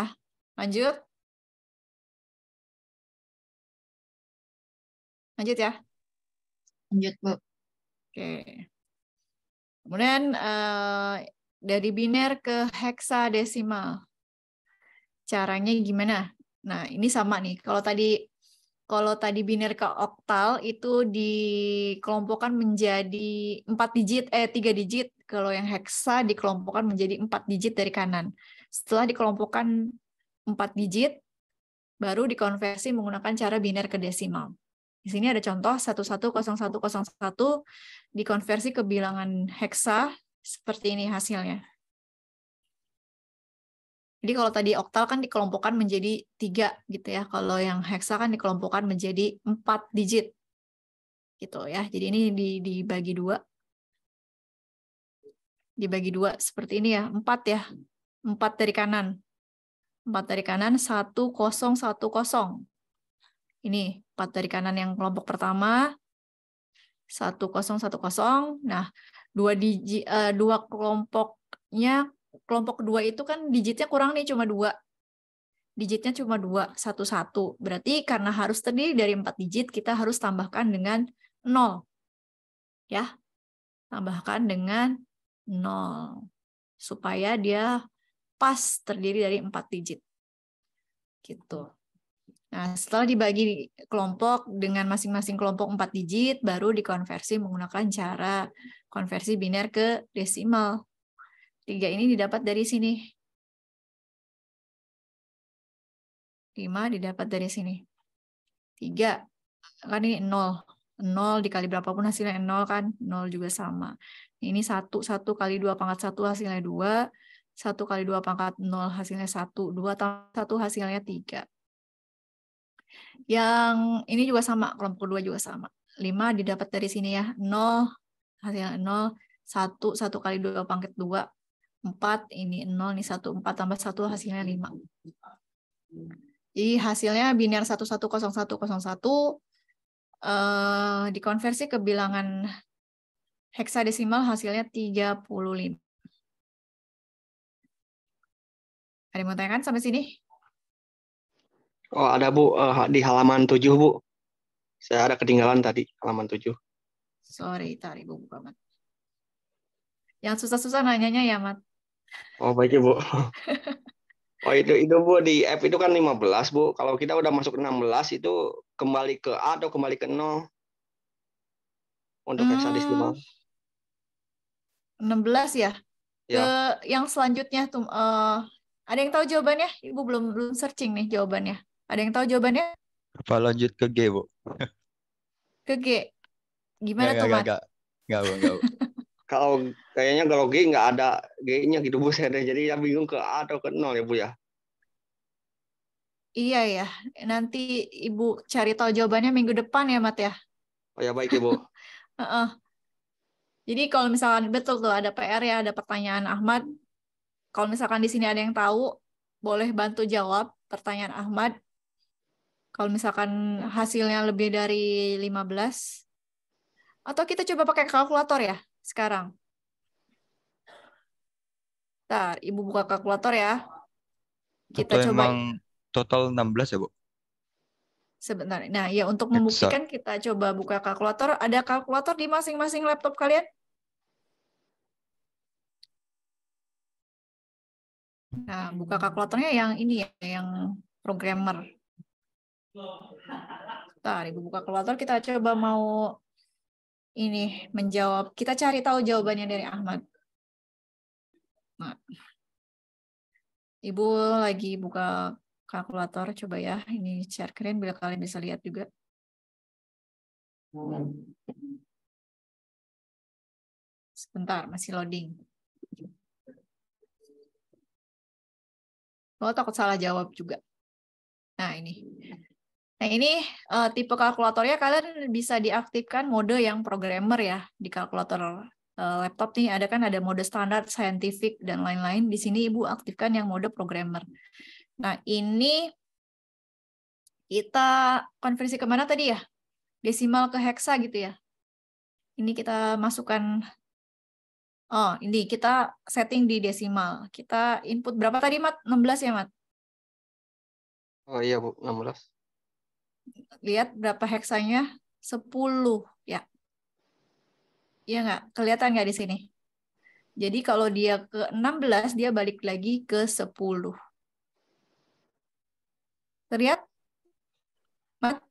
Lanjut. Lanjut ya? Lanjut, Bu. Oke. Okay. Kemudian eh, dari biner ke heksadesimal. Caranya gimana? Nah, ini sama nih. Kalau tadi kalau tadi biner ke oktal itu dikelompokkan menjadi empat digit eh tiga digit kalau yang heksa dikelompokkan menjadi empat digit dari kanan setelah dikelompokkan empat digit baru dikonversi menggunakan cara biner ke desimal di sini ada contoh 110101 dikonversi ke bilangan heksa seperti ini hasilnya. Jadi kalau tadi oktal kan dikelompokkan menjadi tiga gitu ya. Kalau yang heksa kan dikelompokkan menjadi empat digit gitu ya. Jadi ini dibagi dua, dibagi dua seperti ini ya, empat ya, empat dari kanan, empat dari kanan, satu kosong satu kosong. Ini 4 dari kanan yang kelompok pertama 1010. Nah, dua digi, uh, dua kelompoknya kelompok kedua itu kan digitnya kurang nih cuma dua. Digitnya cuma dua, satu satu. Berarti karena harus terdiri dari empat digit, kita harus tambahkan dengan nol. Ya, tambahkan dengan nol supaya dia pas terdiri dari empat digit. Gitu. Nah, setelah dibagi kelompok dengan masing-masing kelompok 4 digit, baru dikonversi menggunakan cara konversi biner ke desimal. Tiga ini didapat dari sini. lima didapat dari sini. tiga kan ini nol nol dikali berapapun hasilnya nol kan, nol juga sama. Ini satu 1 kali dua pangkat satu hasilnya dua, satu kali dua pangkat nol hasilnya satu dua tambah 1 hasilnya tiga. Yang ini juga sama, kelompok kedua juga sama. 5 didapat dari sini ya. 0, hasilnya 0, 1, 1 kali 2 pangkat 2, 4, ini 0, ini 1, 4 tambah 1 hasilnya 5. Jadi hasilnya biner 110101, eh, dikonversi ke bilangan heksadesimal hasilnya 35. Ada yang mau tanyakan sampai sini? Oh ada Bu uh, di halaman tujuh Bu. Saya ada ketinggalan tadi halaman tujuh. Sorry, tadi Bu buka Mat. Yang susah-susah nanyanya ya Mat. Oh baik ya, bu. oh itu itu Bu di F itu kan 15 Bu. Kalau kita udah masuk 16 itu kembali ke A atau kembali ke 0 untuk hmm, 16 ya? ya. Ke yang selanjutnya tuh eh, ada yang tahu jawabannya? Ibu belum belum searching nih jawabannya. Ada yang tahu jawabannya? Apa lanjut ke G, Bu? ke G. Gimana gak, tuh, Mas? Gak, gak, enggak, Kalau kayaknya kalau G nggak ada G-nya gitu Bu saya jadi ya bingung ke A atau ke 0 ya Bu ya. Iya ya, nanti Ibu cari tahu jawabannya minggu depan ya Mat ya. Oh ya baik Ibu. Ya, uh-uh. Jadi kalau misalkan betul tuh ada PR ya, ada pertanyaan Ahmad. Kalau misalkan di sini ada yang tahu, boleh bantu jawab pertanyaan Ahmad kalau misalkan hasilnya lebih dari 15 atau kita coba pakai kalkulator ya sekarang. Bentar, Ibu buka kalkulator ya. Kita total coba. Emang total 16 ya, Bu? Sebentar. Nah, ya untuk membuktikan kita coba buka kalkulator. Ada kalkulator di masing-masing laptop kalian? Nah, buka kalkulatornya yang ini ya, yang programmer. Bentar, Ibu buka kalkulator. Kita coba mau ini menjawab. Kita cari tahu jawabannya dari Ahmad. Nah. Ibu lagi buka kalkulator. Coba ya, ini share keren bila kalian bisa lihat juga. Sebentar, masih loading. Oh takut salah jawab juga. Nah, ini. Nah, ini uh, tipe kalkulatornya kalian bisa diaktifkan mode yang programmer ya di kalkulator uh, laptop nih ada kan ada mode standar, scientific dan lain-lain. Di sini Ibu aktifkan yang mode programmer. Nah, ini kita konversi kemana tadi ya? Desimal ke heksa gitu ya. Ini kita masukkan Oh, ini kita setting di desimal. Kita input berapa tadi, Mat? 16 ya, Mat? Oh iya, Bu. 16 lihat berapa heksanya? 10 ya. Iya nggak? Kelihatan nggak di sini? Jadi kalau dia ke 16, dia balik lagi ke 10. Terlihat? Mat?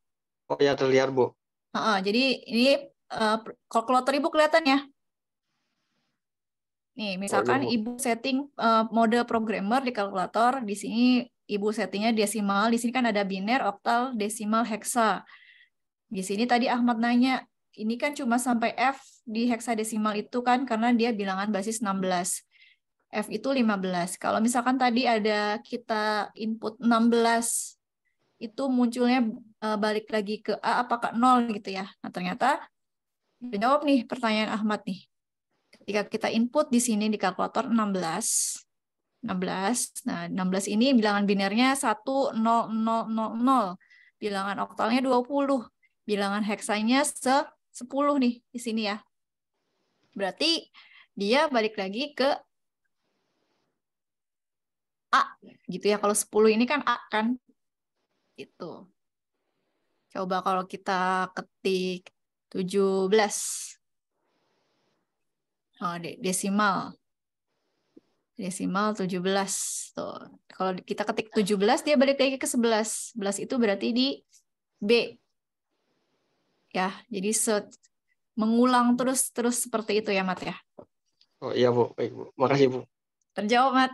Oh ya, terlihat, Bu. Uh -uh, jadi ini uh, eh, Ibu kelihatan ya? Nih, misalkan oh, Ibu setting uh, mode programmer di kalkulator, di sini Ibu settingnya desimal, di sini kan ada biner, oktal, desimal, heksa. Di sini tadi Ahmad nanya, ini kan cuma sampai F di desimal itu kan karena dia bilangan basis 16. F itu 15. Kalau misalkan tadi ada kita input 16, itu munculnya e, balik lagi ke A apakah 0 gitu ya. Nah ternyata jawab nih pertanyaan Ahmad nih. Ketika kita input di sini di kalkulator 16, 16. Nah, 16 ini bilangan binernya 10000. Bilangan oktalnya 20. Bilangan heksanya 10 nih di sini ya. Berarti dia balik lagi ke A gitu ya. Kalau 10 ini kan A kan. Itu. Coba kalau kita ketik 17. Oh, desimal desimal 17 tuh. Kalau kita ketik 17 dia balik lagi ke 11. 11 itu berarti di B. Ya, jadi set mengulang terus terus seperti itu ya, Mat ya. Oh iya, Bu. Baik, Bu. Makasih, Bu. Terjawab, Mat.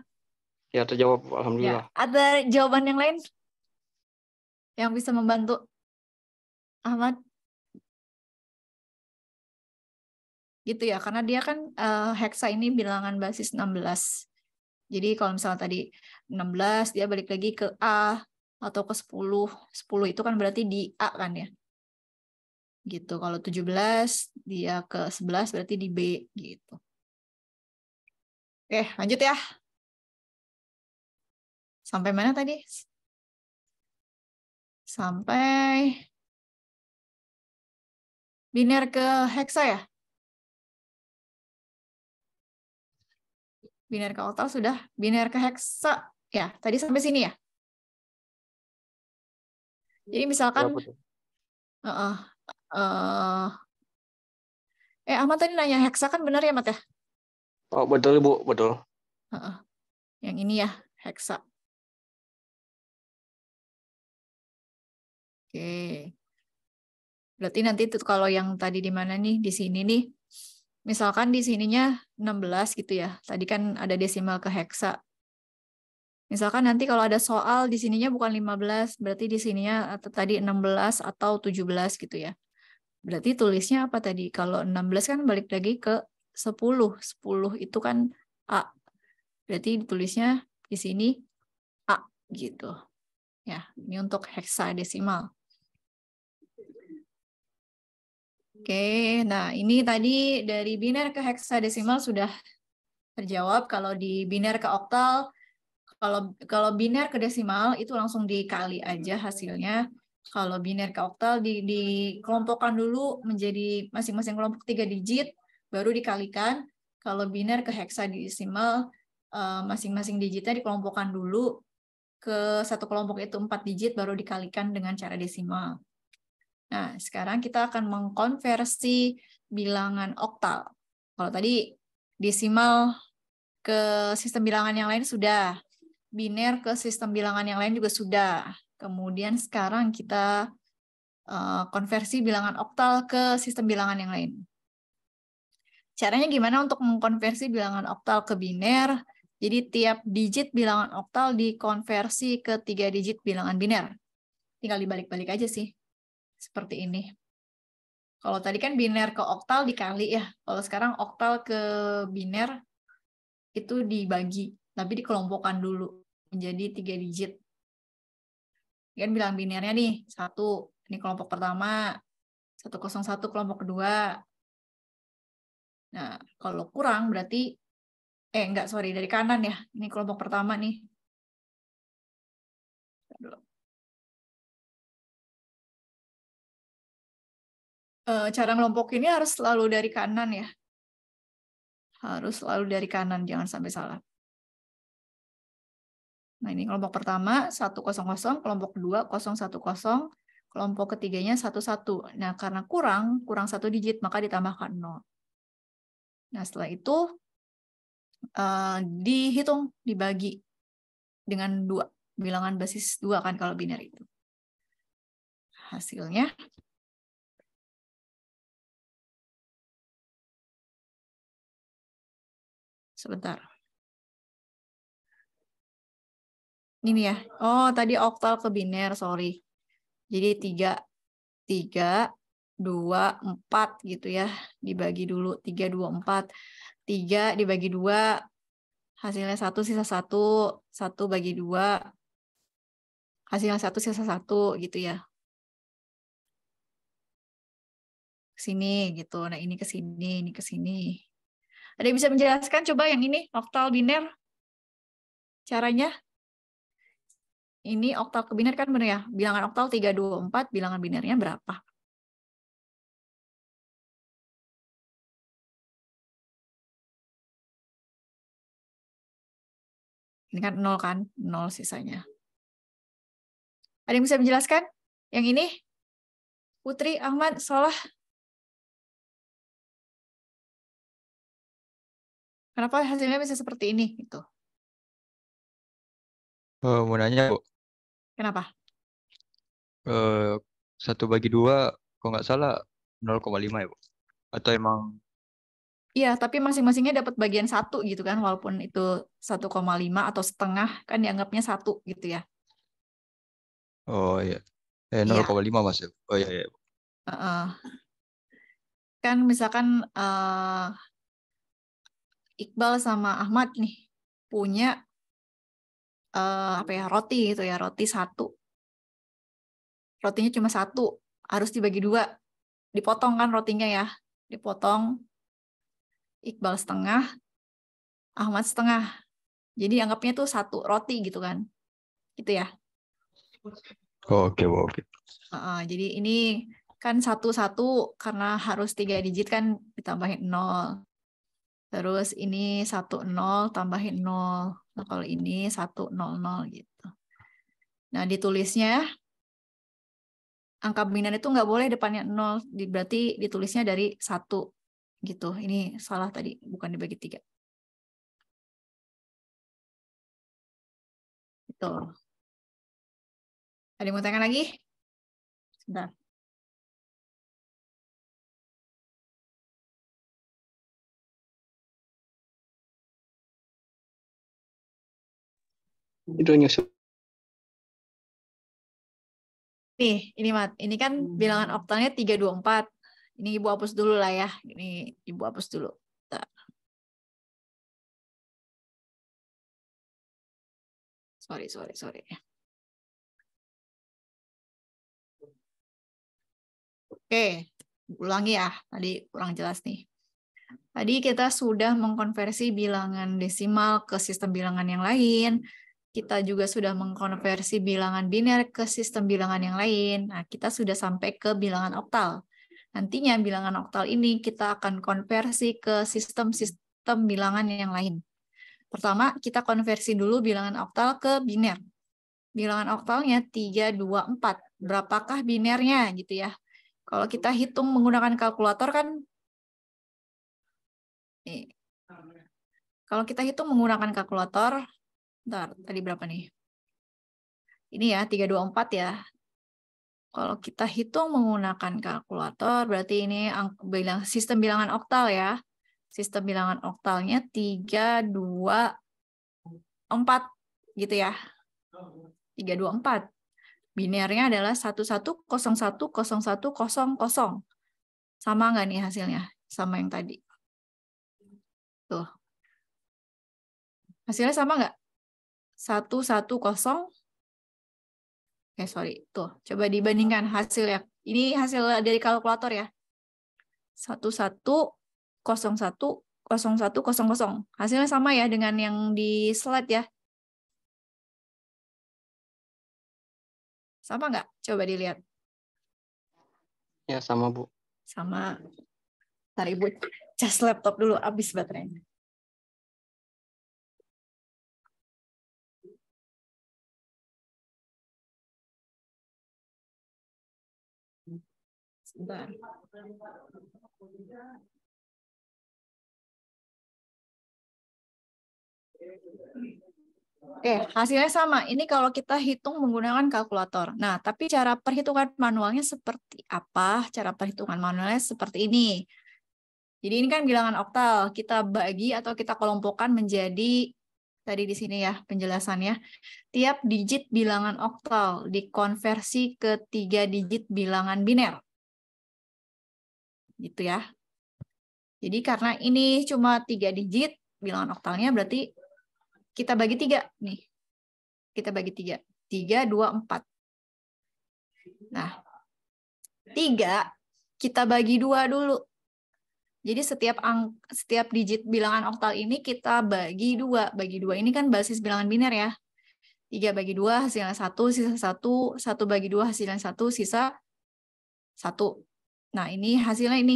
Ya, terjawab, Bu. Alhamdulillah. Ya. Ada jawaban yang lain? Yang bisa membantu Ahmad? Gitu ya, karena dia kan uh, eh, heksa ini bilangan basis 16 jadi kalau misalnya tadi 16 dia balik lagi ke A atau ke 10. 10 itu kan berarti di A kan ya. Gitu. Kalau 17 dia ke 11 berarti di B gitu. Oke, lanjut ya. Sampai mana tadi? Sampai biner ke heksa ya? biner ke otal sudah biner ke heksa ya tadi sampai sini ya jadi misalkan ya, uh, uh, eh Ahmad tadi nanya heksa kan benar ya Mat ya oh betul ibu betul uh, uh, yang ini ya heksa oke okay. berarti nanti itu kalau yang tadi di mana nih di sini nih misalkan di sininya 16 gitu ya. Tadi kan ada desimal ke heksa. Misalkan nanti kalau ada soal di sininya bukan 15, berarti di sininya atau tadi 16 atau 17 gitu ya. Berarti tulisnya apa tadi? Kalau 16 kan balik lagi ke 10. 10 itu kan A. Berarti ditulisnya di sini A gitu. Ya, ini untuk heksadesimal. Oke, nah ini tadi dari biner ke heksadesimal sudah terjawab. Kalau di biner ke oktal, kalau kalau biner ke desimal itu langsung dikali aja hasilnya. Kalau biner ke oktal di, dikelompokkan dulu menjadi masing-masing kelompok tiga digit, baru dikalikan. Kalau biner ke heksadesimal eh, masing-masing digitnya dikelompokkan dulu ke satu kelompok itu empat digit, baru dikalikan dengan cara desimal. Nah, sekarang kita akan mengkonversi bilangan oktal. Kalau tadi desimal ke sistem bilangan yang lain sudah, biner ke sistem bilangan yang lain juga sudah. Kemudian sekarang kita eh, konversi bilangan oktal ke sistem bilangan yang lain. Caranya gimana untuk mengkonversi bilangan oktal ke biner? Jadi tiap digit bilangan oktal dikonversi ke tiga digit bilangan biner. Tinggal dibalik-balik aja sih seperti ini. Kalau tadi kan biner ke oktal dikali ya. Kalau sekarang oktal ke biner itu dibagi, tapi dikelompokkan dulu menjadi tiga digit. Kan bilang binernya nih, satu, ini kelompok pertama, 101 kelompok kedua. Nah, kalau kurang berarti, eh enggak, sorry, dari kanan ya. Ini kelompok pertama nih, Eh, cara ngelompok ini harus selalu dari kanan ya. Harus selalu dari kanan, jangan sampai salah. Nah, ini kelompok pertama 100, kelompok kedua 010, kelompok ketiganya 11. Nah, karena kurang, kurang satu digit, maka ditambahkan 0. Nah, setelah itu uh, dihitung, dibagi dengan dua bilangan basis dua kan kalau biner itu. Hasilnya Sebentar. Ini ya. Oh, tadi oktal ke biner, sorry. Jadi 3, 3, 2, 4 gitu ya. Dibagi dulu 3, 2, 4. 3 dibagi 2, hasilnya 1 sisa 1, 1 bagi 2, hasilnya 1 sisa 1 gitu ya. Sini gitu. Nah, ini ke sini, ini ke sini. Ada yang bisa menjelaskan coba yang ini oktal biner caranya? Ini oktal ke biner kan benar ya? Bilangan oktal 324, bilangan binernya berapa? Ini kan 0 kan? 0 sisanya. Ada yang bisa menjelaskan? Yang ini? Putri, Ahmad, Salah, Kenapa hasilnya bisa seperti ini gitu? Uh, mau nanya, Bu. Kenapa? Eh, satu uh, bagi dua, kalau nggak salah 0,5 ya, Bu? Atau emang Iya, tapi masing-masingnya dapat bagian satu gitu kan, walaupun itu 1,5 atau setengah kan dianggapnya satu gitu ya. Oh iya, eh 0,5 iya. ya. masih, Oh iya iya. Uh, uh, kan misalkan uh, Iqbal sama Ahmad nih punya uh, apa ya roti gitu ya roti satu rotinya cuma satu harus dibagi dua dipotong kan rotinya ya dipotong Iqbal setengah Ahmad setengah jadi anggapnya tuh satu roti gitu kan gitu ya oh, oke okay, oke okay. uh, jadi ini kan satu satu karena harus tiga digit kan ditambahin nol Terus ini 10 tambahin 0. Nah, kalau ini 100 gitu. Nah, ditulisnya angka binar itu nggak boleh depannya 0, berarti ditulisnya dari 1 gitu. Ini salah tadi, bukan dibagi 3. Gitu. Ada yang mau tanya lagi? Sebentar. itu nyusul nih ini mat ini kan hmm. bilangan oktannya 324 ini ibu hapus dulu lah ya ini ibu hapus dulu Bentar. sorry sorry sorry oke ulangi ya tadi kurang jelas nih Tadi kita sudah mengkonversi bilangan desimal ke sistem bilangan yang lain, kita juga sudah mengkonversi bilangan biner ke sistem bilangan yang lain. Nah, kita sudah sampai ke bilangan oktal. Nantinya bilangan oktal ini kita akan konversi ke sistem-sistem bilangan yang lain. Pertama, kita konversi dulu bilangan oktal ke biner. Bilangan oktalnya 3, 2, 4. Berapakah binernya gitu ya? Kalau kita hitung menggunakan kalkulator kan kalau kita hitung menggunakan kalkulator Bentar, tadi berapa nih? Ini ya, 324 ya. Kalau kita hitung menggunakan kalkulator, berarti ini bilang sistem bilangan oktal ya. Sistem bilangan oktalnya 3, 2, 4 gitu ya. 3, 2, 4. Binernya adalah 1101 satu 01 00. Sama nggak nih hasilnya? Sama yang tadi. Tuh. Hasilnya sama nggak? satu satu kosong, Eh, sorry. Tuh, coba dibandingkan hasil ya. Ini hasil dari kalkulator ya. satu satu satu satu kosong kosong kosong kosong, Hasilnya sama ya dengan yang di slide ya. Sama nggak? Coba dilihat. Ya, sama Bu. Sama. Ntar bu, cas laptop dulu, habis baterainya. Bentar. Oke, hasilnya sama. Ini kalau kita hitung menggunakan kalkulator. Nah, tapi cara perhitungan manualnya seperti apa? Cara perhitungan manualnya seperti ini. Jadi ini kan bilangan oktal. Kita bagi atau kita kelompokkan menjadi tadi di sini ya penjelasannya. Tiap digit bilangan oktal dikonversi ke tiga digit bilangan biner gitu ya. Jadi karena ini cuma tiga digit, bilangan oktalnya berarti kita bagi tiga nih. Kita bagi tiga. Tiga, dua, empat. Nah, tiga kita bagi dua dulu. Jadi setiap ang setiap digit bilangan oktal ini kita bagi dua. Bagi dua ini kan basis bilangan biner ya. Tiga bagi dua hasilnya satu, sisa satu. Satu bagi dua hasilnya satu, sisa satu. Nah, ini hasilnya ini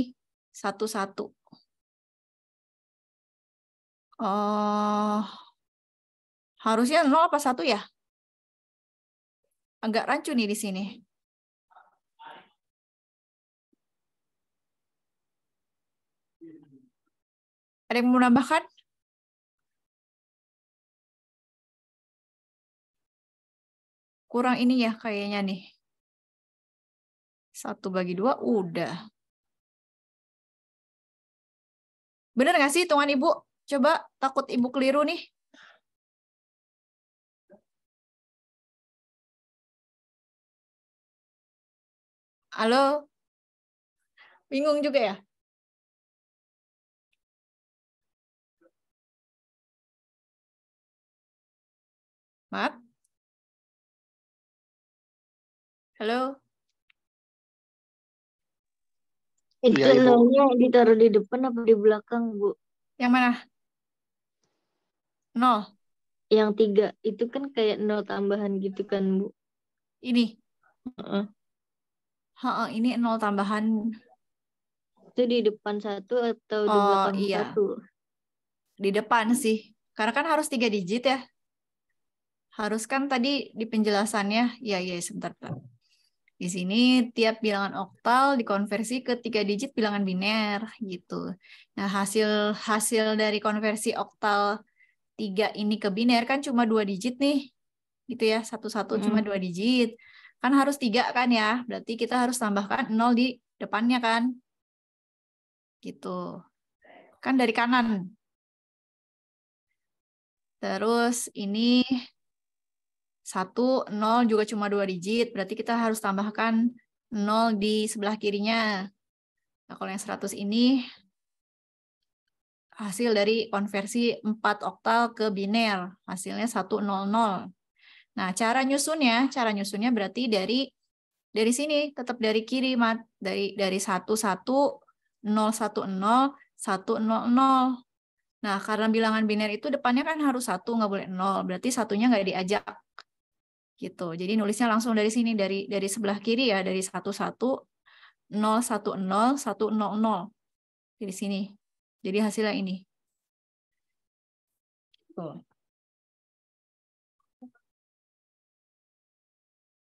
satu-satu. Oh, harusnya 0 apa satu ya? Agak rancu nih di sini. Ada yang mau menambahkan? Kurang ini ya kayaknya nih. Satu bagi dua udah. Bener nggak sih hitungan Ibu? Coba takut Ibu keliru nih. Halo? Bingung juga ya? Mat? Halo? Eh, itu ya, nolnya ditaruh di depan apa di belakang, Bu? Yang mana? Nol. Yang tiga itu kan kayak nol tambahan gitu kan, Bu? Ini. Uh -uh. Uh -uh, ini nol tambahan. Itu di depan satu atau di oh, belakang iya. satu? Di depan sih. Karena kan harus tiga digit ya. Harus kan tadi di penjelasannya. Iya, iya. sebentar, Pak. Di sini tiap bilangan oktal dikonversi ke tiga digit bilangan biner gitu. Nah, hasil hasil dari konversi oktal tiga ini ke biner kan cuma dua digit nih. Gitu ya, satu-satu hmm. cuma dua digit. Kan harus tiga kan ya, berarti kita harus tambahkan nol di depannya kan. Gitu. Kan dari kanan Terus ini 1, 0 juga cuma dua digit, berarti kita harus tambahkan 0 di sebelah kirinya. Nah, kalau yang 100 ini hasil dari konversi 4 oktal ke biner, hasilnya 100. Nah, cara nyusunnya, cara nyusunnya berarti dari dari sini tetap dari kiri mat dari dari 1 0 0. Nah, karena bilangan biner itu depannya kan harus 1, nggak boleh 0. Berarti satunya nggak diajak gitu. Jadi nulisnya langsung dari sini dari dari sebelah kiri ya dari 11 010 100 dari sini. Jadi hasilnya ini. Tuh.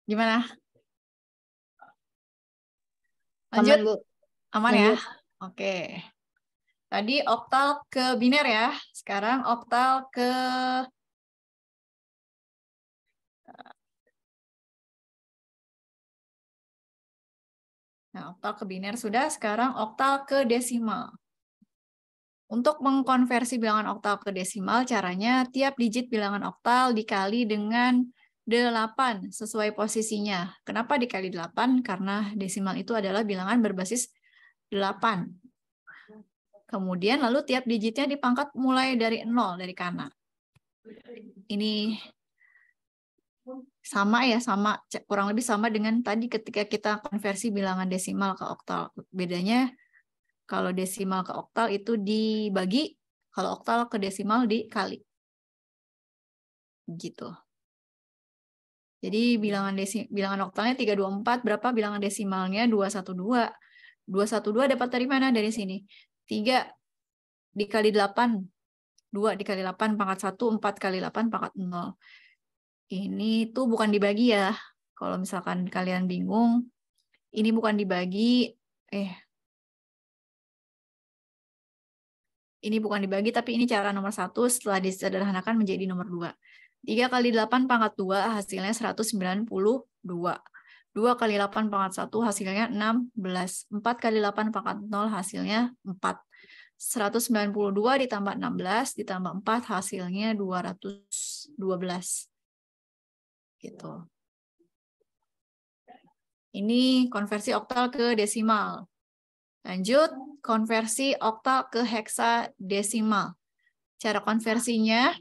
Gimana? Lanjut. Aman, Bu. Aman ya? Oke. Tadi oktal ke biner ya. Sekarang oktal ke Nah, oktal ke biner sudah, sekarang oktal ke desimal. Untuk mengkonversi bilangan oktal ke desimal, caranya tiap digit bilangan oktal dikali dengan 8 sesuai posisinya. Kenapa dikali 8? Karena desimal itu adalah bilangan berbasis 8. Kemudian lalu tiap digitnya dipangkat mulai dari 0 dari kanan. Ini sama ya sama kurang lebih sama dengan tadi ketika kita konversi bilangan desimal ke oktal bedanya kalau desimal ke oktal itu dibagi kalau oktal ke desimal dikali gitu jadi bilangan desi bilangan oktalnya 324 berapa bilangan desimalnya 212 212 dapat dari mana dari sini 3 dikali 8 2 dikali 8 pangkat 1 4 kali 8 pangkat 0 ini tuh bukan dibagi ya. Kalau misalkan kalian bingung, ini bukan dibagi, eh, ini bukan dibagi, tapi ini cara nomor satu setelah disederhanakan menjadi nomor dua. 3 kali 8 pangkat 2 hasilnya 192. 2 kali 8 pangkat 1 hasilnya 16. 4 kali 8 pangkat 0 hasilnya 4. 192 ditambah 16 ditambah 4 hasilnya 212 gitu. Ini konversi oktal ke desimal. Lanjut, konversi oktal ke heksa desimal. Cara konversinya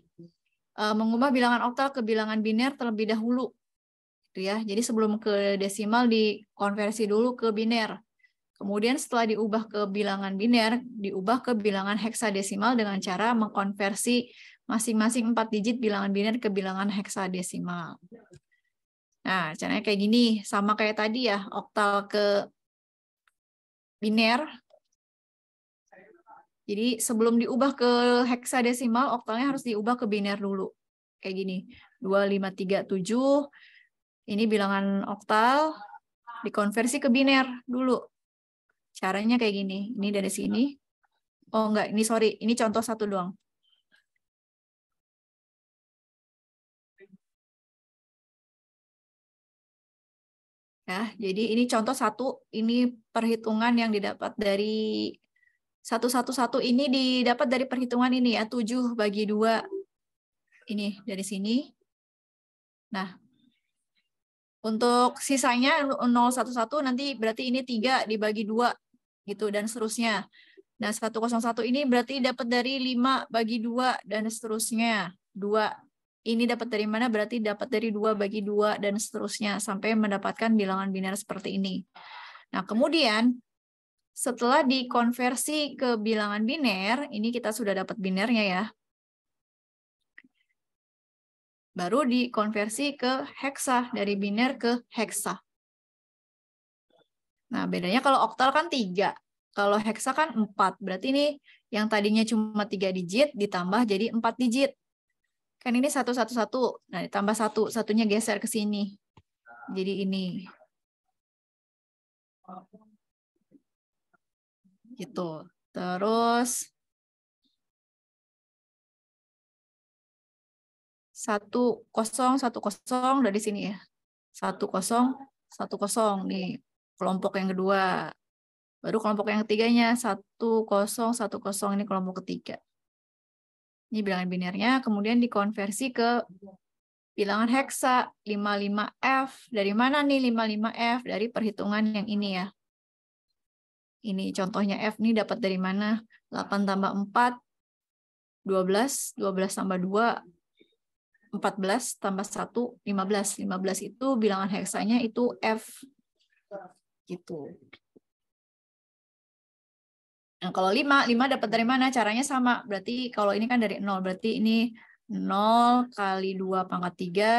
e, mengubah bilangan oktal ke bilangan biner terlebih dahulu. Gitu ya. Jadi sebelum ke desimal dikonversi dulu ke biner. Kemudian setelah diubah ke bilangan biner, diubah ke bilangan heksadesimal dengan cara mengkonversi masing-masing 4 digit bilangan biner ke bilangan heksadesimal. Nah, caranya kayak gini, sama kayak tadi ya, oktal ke biner. Jadi sebelum diubah ke heksadesimal, oktalnya harus diubah ke biner dulu. Kayak gini, tujuh, ini bilangan oktal, dikonversi ke biner dulu. Caranya kayak gini, ini dari sini. Oh enggak, ini sorry, ini contoh satu doang. Ya, jadi ini contoh satu, ini perhitungan yang didapat dari satu satu satu ini didapat dari perhitungan ini ya tujuh bagi dua ini dari sini. Nah, untuk sisanya satu satu nanti berarti ini tiga dibagi dua gitu dan seterusnya. Nah, satu satu ini berarti dapat dari lima bagi dua dan seterusnya. dua ini dapat dari mana berarti dapat dari dua bagi dua dan seterusnya sampai mendapatkan bilangan biner seperti ini. Nah, kemudian setelah dikonversi ke bilangan biner, ini kita sudah dapat binernya ya. Baru dikonversi ke heksa, dari biner ke heksa. Nah, bedanya kalau oktal kan tiga, kalau heksa kan empat. Berarti ini yang tadinya cuma tiga digit ditambah jadi empat digit. Kan ini satu, satu, satu. Nah, ditambah satu. Satunya geser ke sini. Jadi ini. Gitu. Terus. Satu kosong, satu kosong dari sini ya. Satu kosong, satu kosong. Nih, kelompok yang kedua. Baru kelompok yang ketiganya. Satu kosong, satu kosong. Ini kelompok ketiga. Ini bilangan binernya, kemudian dikonversi ke bilangan heksa 55F. Dari mana nih 55F? Dari perhitungan yang ini ya. Ini contohnya F nih dapat dari mana? 8 tambah 4, 12. 12 tambah 2, 14 tambah 1, 15. 15 itu bilangan heksanya itu F. Gitu. Nah, kalau 5, 5 dapat dari mana? Caranya sama. Berarti kalau ini kan dari 0. Berarti ini 0 kali 2 pangkat 3.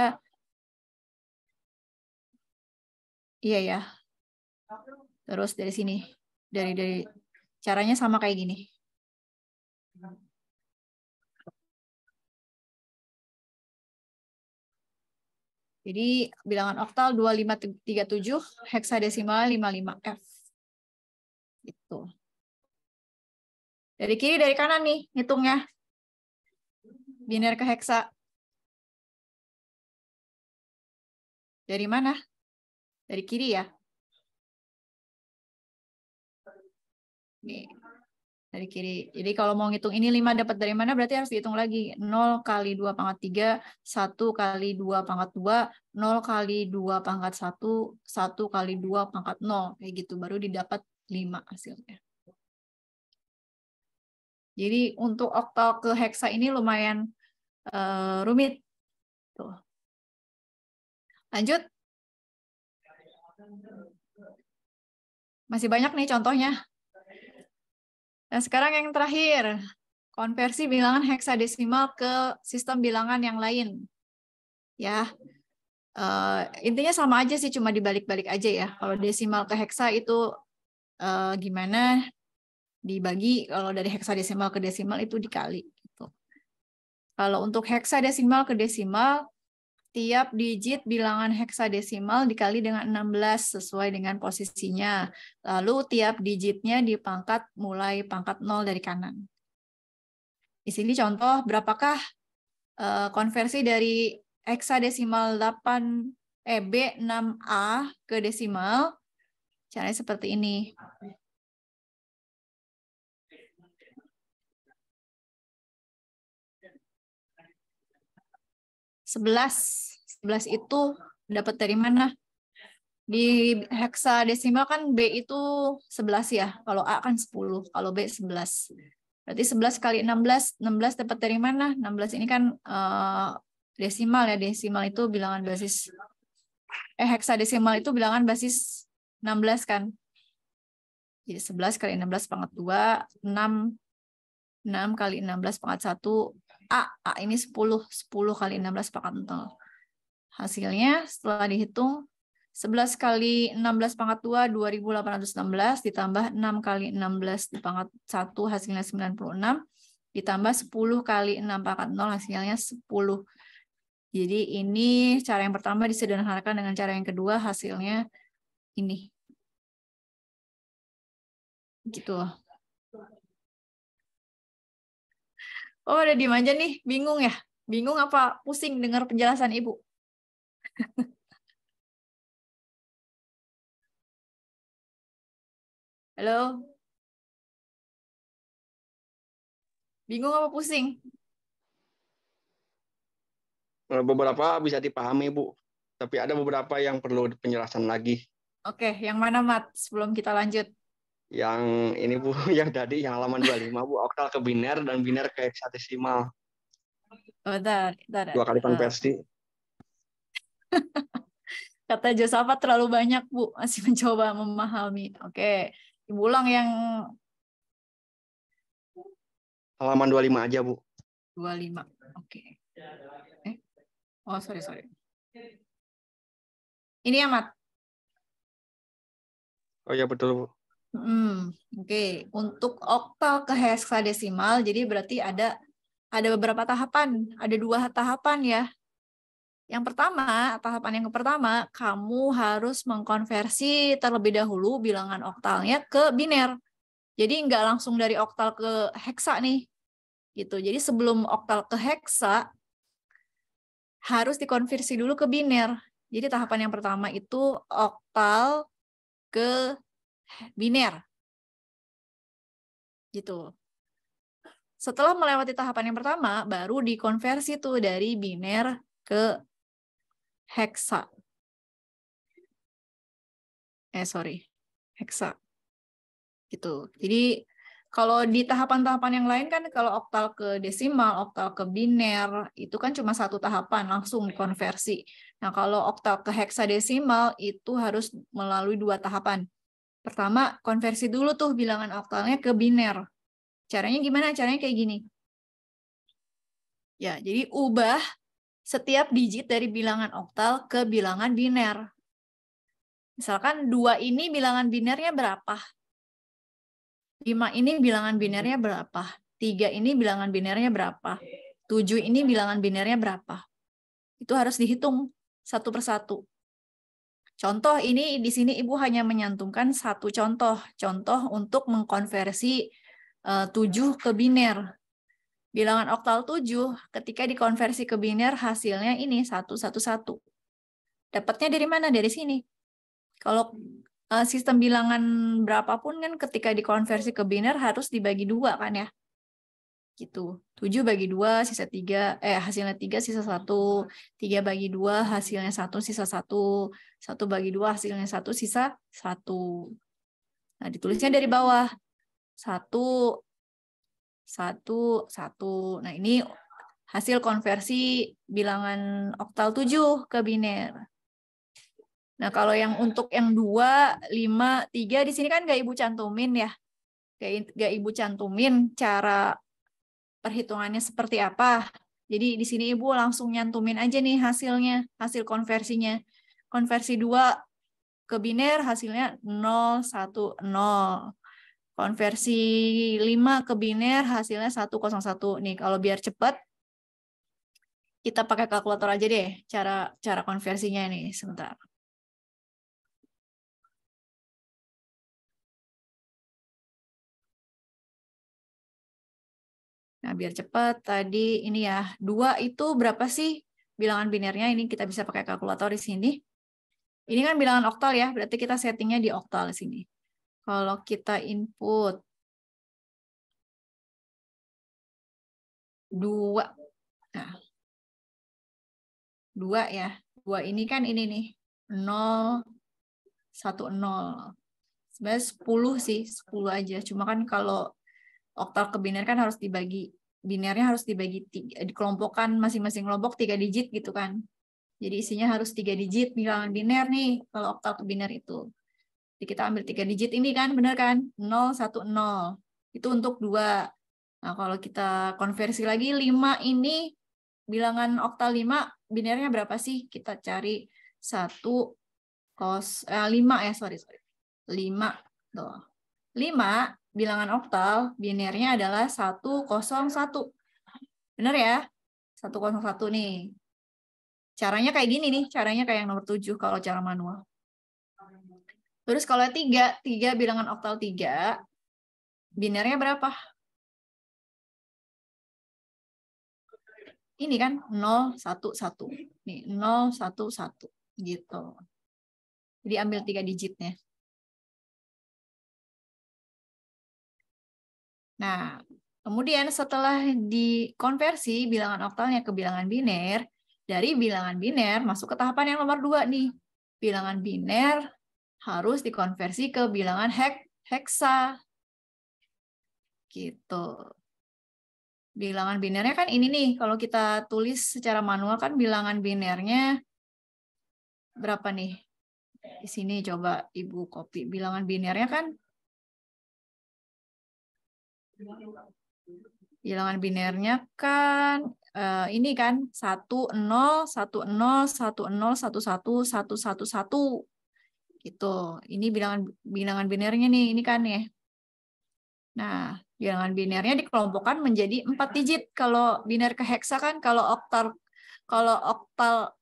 Iya ya. Terus dari sini. Dari dari caranya sama kayak gini. Jadi bilangan oktal 2537, heksadesimal 55F. Gitu. Dari kiri, dari kanan nih, hitungnya. Biner ke heksa. Dari mana? Dari kiri ya? Nih, dari kiri. Jadi kalau mau ngitung ini 5 dapat dari mana berarti harus dihitung lagi. 0 kali 2 pangkat 3, 1 kali 2 pangkat 2, 0 kali 2 pangkat 1, 1 kali 2 pangkat 0. Kayak gitu, baru didapat 5 hasilnya. Jadi untuk oktal ke heksa ini lumayan uh, rumit. Tuh. Lanjut. Masih banyak nih contohnya. Nah, sekarang yang terakhir, konversi bilangan heksadesimal ke sistem bilangan yang lain. Ya. Uh, intinya sama aja sih, cuma dibalik-balik aja ya. Kalau desimal ke heksa itu uh, gimana, dibagi kalau dari heksadesimal ke desimal itu dikali gitu. Kalau untuk heksadesimal ke desimal tiap digit bilangan heksadesimal dikali dengan 16 sesuai dengan posisinya. Lalu tiap digitnya dipangkat mulai pangkat 0 dari kanan. Di sini contoh berapakah eh, konversi dari heksadesimal 8 EB6A eh, ke desimal caranya seperti ini. 11. 11 itu dapat dari mana? Di heksadesimal kan B itu 11 ya. Kalau A kan 10, kalau B 11. Berarti 11 kali 16, 16 dapat dari mana? 16 ini kan uh, desimal ya. Desimal itu bilangan basis eh heksadesimal itu bilangan basis 16 kan. Jadi 11 kali 16 pangkat 2, 6 6 kali 16 pangkat 1 A, A ini 10, 10 kali 16 pangkat 0. Hasilnya setelah dihitung 11 kali 16 pangkat 2 2816 ditambah 6 kali 16 di pangkat 1 hasilnya 96 ditambah 10 kali 6 pangkat 0 hasilnya 10. Jadi ini cara yang pertama disederhanakan dengan cara yang kedua hasilnya ini. Gitu. loh. Oh, udah diem aja nih, bingung ya? Bingung apa pusing dengar penjelasan Ibu? Halo? Bingung apa pusing? Eh, beberapa bisa dipahami, Bu. Tapi ada beberapa yang perlu penjelasan lagi. Oke, yang mana, Mat? Sebelum kita lanjut yang ini Bu, yang tadi yang halaman 25 Bu, oktal ke biner dan biner ke hexadecimal Oh, bentar, bentar. Dua kali eh, konversi. Kata Josafat terlalu banyak Bu, masih mencoba memahami. Oke, Ibu ulang yang halaman 25 aja Bu. 25. Oke. Okay. Eh. Oh, sorry, sorry. Ini amat. Oh ya betul Bu. Hmm, Oke, okay. untuk oktal ke heksadesimal, jadi berarti ada ada beberapa tahapan, ada dua tahapan ya. Yang pertama, tahapan yang pertama, kamu harus mengkonversi terlebih dahulu bilangan oktalnya ke biner. Jadi nggak langsung dari oktal ke heksa nih, gitu. Jadi sebelum oktal ke heksa harus dikonversi dulu ke biner. Jadi tahapan yang pertama itu oktal ke biner. Gitu. Setelah melewati tahapan yang pertama, baru dikonversi tuh dari biner ke heksa. Eh, sorry. Heksa. Gitu. Jadi, kalau di tahapan-tahapan yang lain kan kalau oktal ke desimal, oktal ke biner itu kan cuma satu tahapan langsung dikonversi. Nah, kalau oktal ke heksadesimal itu harus melalui dua tahapan. Pertama, konversi dulu tuh bilangan oktalnya ke biner. Caranya gimana? Caranya kayak gini. Ya, jadi ubah setiap digit dari bilangan oktal ke bilangan biner. Misalkan dua ini bilangan binernya berapa? 5 ini bilangan binernya berapa? 3 ini bilangan binernya berapa? 7 ini bilangan binernya berapa? Itu harus dihitung satu persatu. Contoh ini di sini Ibu hanya menyantumkan satu contoh, contoh untuk mengkonversi eh, uh, 7 ke biner. Bilangan oktal 7 ketika dikonversi ke biner hasilnya ini 111. Dapatnya dari mana? Dari sini. Kalau uh, sistem bilangan berapapun kan ketika dikonversi ke biner harus dibagi dua kan ya gitu. 7 bagi 2 sisa 3, eh hasilnya 3 sisa 1, 3 bagi 2 hasilnya 1 sisa 1, 1 bagi 2 hasilnya 1 sisa 1. Nah, ditulisnya dari bawah. 1 1 1. Nah, ini hasil konversi bilangan oktal 7 ke biner. Nah, kalau yang untuk yang 2, 5, 3 di sini kan enggak Ibu cantumin ya. Gak, gak Ibu cantumin cara perhitungannya seperti apa. Jadi di sini Ibu langsung nyantumin aja nih hasilnya, hasil konversinya. Konversi 2 ke biner hasilnya 0, 1, 0. Konversi 5 ke biner hasilnya 101. Nih kalau biar cepat, kita pakai kalkulator aja deh cara cara konversinya ini sebentar. Nah, biar cepat tadi ini ya, dua itu berapa sih bilangan binernya? Ini kita bisa pakai kalkulator di sini. Ini kan bilangan oktal ya, berarti kita settingnya di oktal di sini. Kalau kita input dua, nah, dua ya, dua ini kan ini nih, nol, satu nol. Sebenarnya sepuluh sih, sepuluh aja. Cuma kan kalau oktal ke biner kan harus dibagi binernya harus dibagi tiga, dikelompokkan masing-masing kelompok tiga digit gitu kan. Jadi isinya harus tiga digit bilangan biner nih kalau oktal ke biner itu. Jadi kita ambil tiga digit ini kan bener kan 010 itu untuk dua. Nah kalau kita konversi lagi lima ini bilangan oktal lima binernya berapa sih? Kita cari satu kos eh, ya sorry sorry lima tuh. lima bilangan oktal binernya adalah 101. Benar ya? 101 nih. Caranya kayak gini nih, caranya kayak yang nomor 7 kalau cara manual. Terus kalau 3, 3 bilangan oktal 3, binernya berapa? Ini kan 0, 1, 1. Nih, 0, 1, 1. Gitu. Jadi ambil 3 digitnya. Nah, kemudian setelah dikonversi bilangan oktalnya ke bilangan biner, dari bilangan biner masuk ke tahapan yang nomor dua nih. Bilangan biner harus dikonversi ke bilangan hek heksa. Gitu bilangan binernya kan ini nih kalau kita tulis secara manual kan bilangan binernya berapa nih di sini coba ibu copy bilangan binernya kan Bilangan binernya kan uh, ini kan satu nol satu nol satu nol satu satu satu satu satu gitu. Ini bilangan bilangan binernya nih, ini kan ya. Nah, bilangan binernya dikelompokkan menjadi empat digit. Kalau biner ke heksa kan, kalau oktal kalau oktal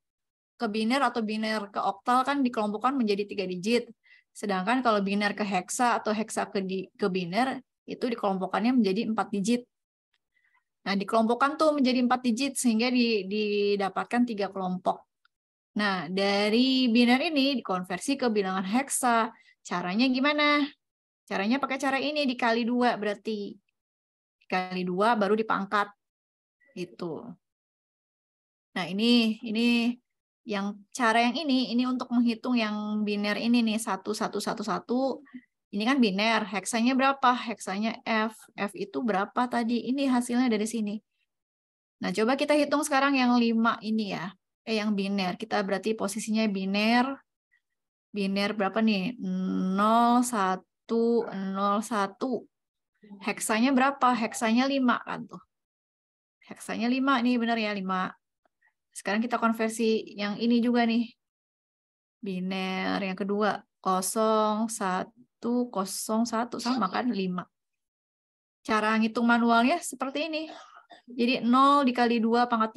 ke biner atau biner ke oktal kan dikelompokkan menjadi tiga digit. Sedangkan kalau biner ke heksa atau heksa ke, di, ke biner itu dikelompokkannya menjadi empat digit. Nah, dikelompokkan tuh menjadi empat digit sehingga didapatkan tiga kelompok. Nah, dari biner ini dikonversi ke bilangan heksa. Caranya gimana? Caranya pakai cara ini dikali dua berarti kali dua baru dipangkat itu. Nah, ini ini yang cara yang ini ini untuk menghitung yang biner ini nih satu satu satu satu ini kan biner, heksanya berapa? Heksanya F. F itu berapa tadi? Ini hasilnya dari sini. Nah, coba kita hitung sekarang yang 5 ini ya. Eh, yang biner. Kita berarti posisinya biner. Biner berapa nih? 0, 1, 0, 1. Heksanya berapa? Heksanya 5 kan tuh. Heksanya 5 nih, benar ya 5. Sekarang kita konversi yang ini juga nih. Biner yang kedua. 0, 1, 101 sama kan 5. Cara ngitung manualnya seperti ini. Jadi 0 dikali 2 pangkat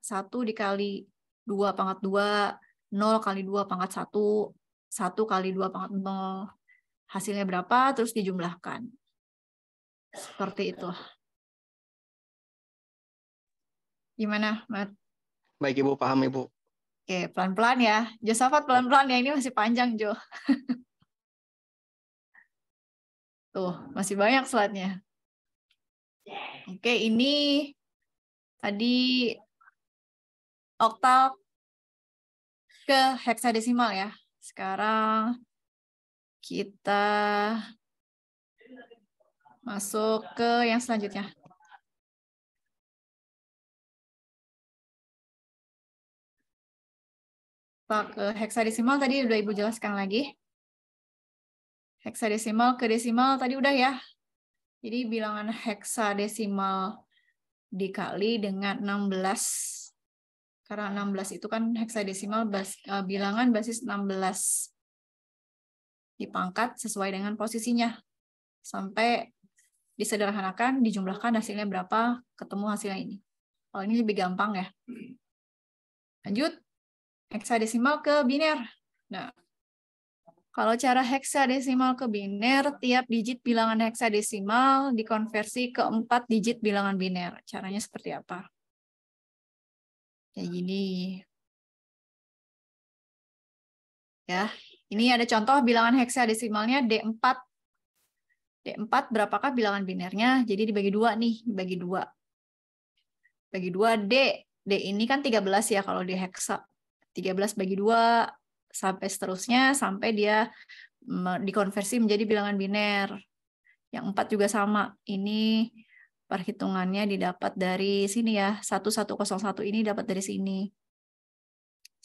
3, 1 dikali 2 pangkat 2, 0 kali 2 pangkat 1, 1 kali 2 pangkat 0. Hasilnya berapa, terus dijumlahkan. Seperti itu. Gimana, Mat? Baik, Ibu. Paham, Ibu. Oke, pelan-pelan ya. Josafat pelan-pelan ya. Ini masih panjang, Jo. Tuh, masih banyak slide-nya. Oke, ini tadi oktal ke heksadesimal ya. Sekarang kita masuk ke yang selanjutnya. Pak, heksadesimal tadi sudah Ibu jelaskan lagi. Heksadesimal ke desimal tadi udah ya. Jadi bilangan heksadesimal dikali dengan 16. Karena 16 itu kan heksadesimal bas, uh, bilangan basis 16. Dipangkat sesuai dengan posisinya. Sampai disederhanakan, dijumlahkan hasilnya berapa, ketemu hasilnya ini. Kalau oh, ini lebih gampang ya. Lanjut. Heksadesimal ke biner. Nah, kalau cara heksadesimal ke biner, tiap digit bilangan heksadesimal dikonversi ke empat digit bilangan biner. Caranya seperti apa? Ya gini. Ya, ini ada contoh bilangan heksadesimalnya D4. D4 berapakah bilangan binernya? Jadi dibagi dua nih, dibagi dua. Bagi dua D. D ini kan 13 ya kalau di heksa. 13 bagi dua sampai seterusnya sampai dia dikonversi menjadi bilangan biner. Yang empat juga sama. Ini perhitungannya didapat dari sini ya. 1101 ini dapat dari sini.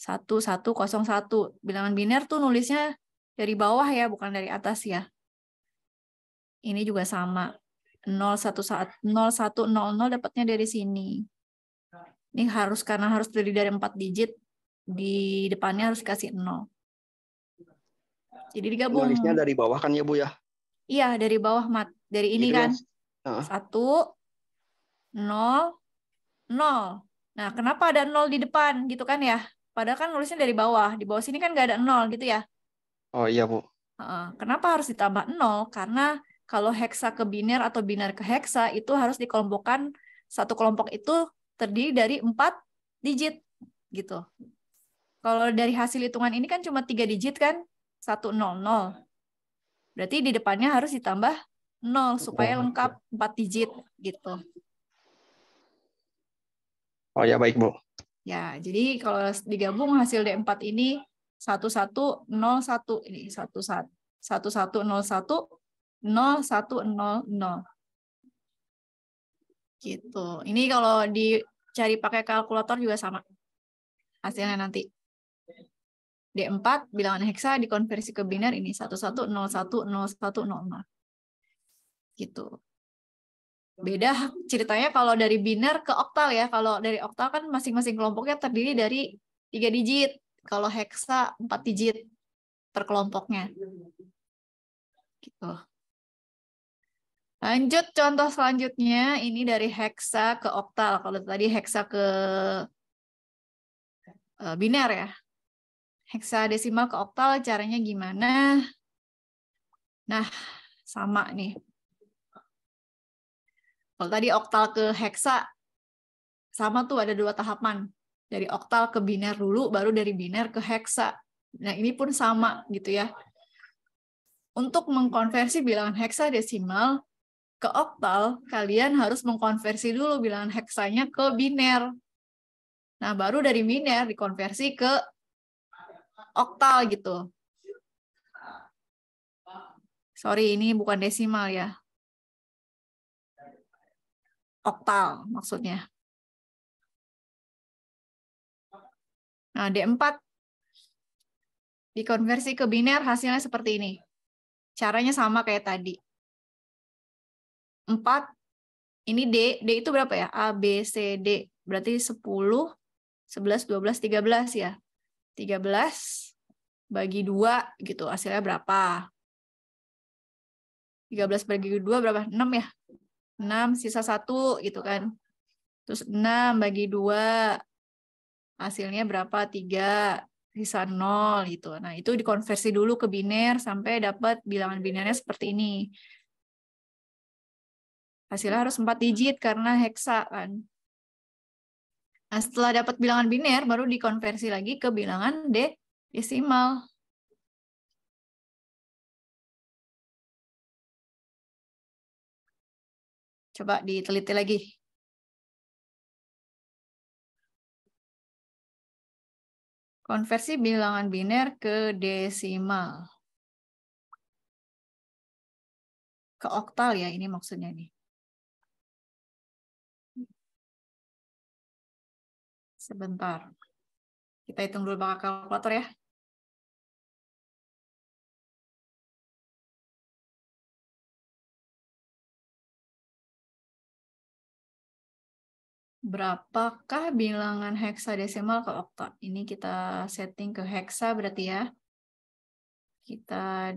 1101. Bilangan biner tuh nulisnya dari bawah ya, bukan dari atas ya. Ini juga sama. 0100 dapatnya dari sini. Ini harus karena harus terdiri dari empat digit, di depannya harus kasih nol. Jadi digabung. Garisnya dari bawah kan ya Bu ya? Iya dari bawah mat dari ini gitu kan satu nol nol. Nah kenapa ada nol di depan gitu kan ya? Padahal kan nulisnya dari bawah. Di bawah sini kan nggak ada nol gitu ya? Oh iya Bu. kenapa harus ditambah nol? Karena kalau heksa ke biner atau biner ke heksa itu harus dikelompokkan satu kelompok itu terdiri dari empat digit gitu. Kalau dari hasil hitungan ini kan cuma tiga digit kan? 100. Berarti di depannya harus ditambah 0 supaya lengkap 4 digit gitu. Oh ya baik, Bu. Ya, jadi kalau digabung hasil D4 ini 1101 ini 11 1101 0100. Gitu. Ini kalau dicari pakai kalkulator juga sama hasilnya nanti. D4 bilangan heksa dikonversi ke biner ini 11010100. Gitu. Beda ceritanya kalau dari biner ke oktal ya. Kalau dari oktal kan masing-masing kelompoknya terdiri dari tiga digit. Kalau heksa empat digit per kelompoknya. Gitu. Lanjut contoh selanjutnya ini dari heksa ke oktal. Kalau tadi heksa ke eh, biner ya heksadesimal ke oktal caranya gimana? Nah, sama nih. Kalau tadi oktal ke heksa, sama tuh ada dua tahapan. Dari oktal ke biner dulu, baru dari biner ke heksa. Nah, ini pun sama gitu ya. Untuk mengkonversi bilangan heksadesimal ke oktal, kalian harus mengkonversi dulu bilangan heksanya ke biner. Nah, baru dari biner dikonversi ke oktal gitu. Sorry, ini bukan desimal ya. Oktal maksudnya. Nah, D4 dikonversi ke biner hasilnya seperti ini. Caranya sama kayak tadi. 4 ini D, D itu berapa ya? A B C D. Berarti 10 11 12 13 ya. 13 bagi 2 gitu, hasilnya berapa? 13 bagi 2 berapa? 6 ya? 6, sisa 1 gitu kan. Terus 6 bagi 2, hasilnya berapa? 3, sisa 0 gitu. Nah, itu dikonversi dulu ke biner sampai dapat bilangan binernya seperti ini. Hasilnya harus 4 digit karena heksa kan. Nah, setelah dapat bilangan biner, baru dikonversi lagi ke bilangan desimal. Coba diteliti lagi. Konversi bilangan biner ke desimal. Ke oktal ya, ini maksudnya nih. Sebentar. Kita hitung dulu pakai kalkulator ya. Berapakah bilangan heksadesimal ke okta? Ini kita setting ke heksa berarti ya. Kita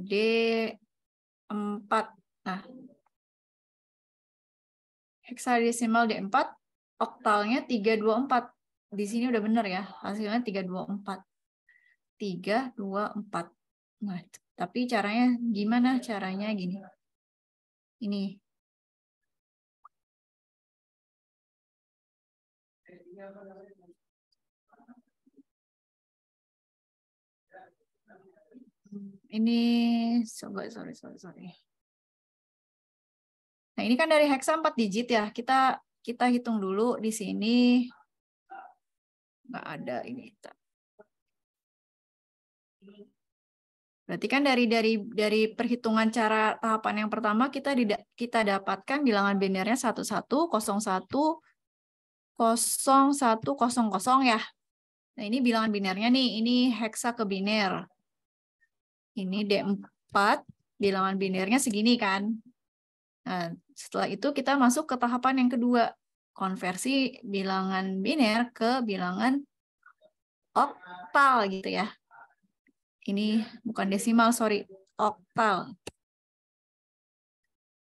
D4. Nah, heksadesimal D4, oktalnya 324 di sini udah bener ya hasilnya 324 324 nah tapi caranya gimana caranya gini ini ini sorry sorry sorry. Nah ini kan dari hexa 4 digit ya kita kita hitung dulu di sini nggak ada ini kita. Berarti kan dari dari dari perhitungan cara tahapan yang pertama kita tidak kita dapatkan bilangan binernya satu 01 0100 ya. Nah, ini bilangan binernya nih, ini heksa ke biner. Ini D4 bilangan binernya segini kan. Nah, setelah itu kita masuk ke tahapan yang kedua konversi bilangan biner ke bilangan oktal gitu ya. Ini bukan desimal, sorry, oktal.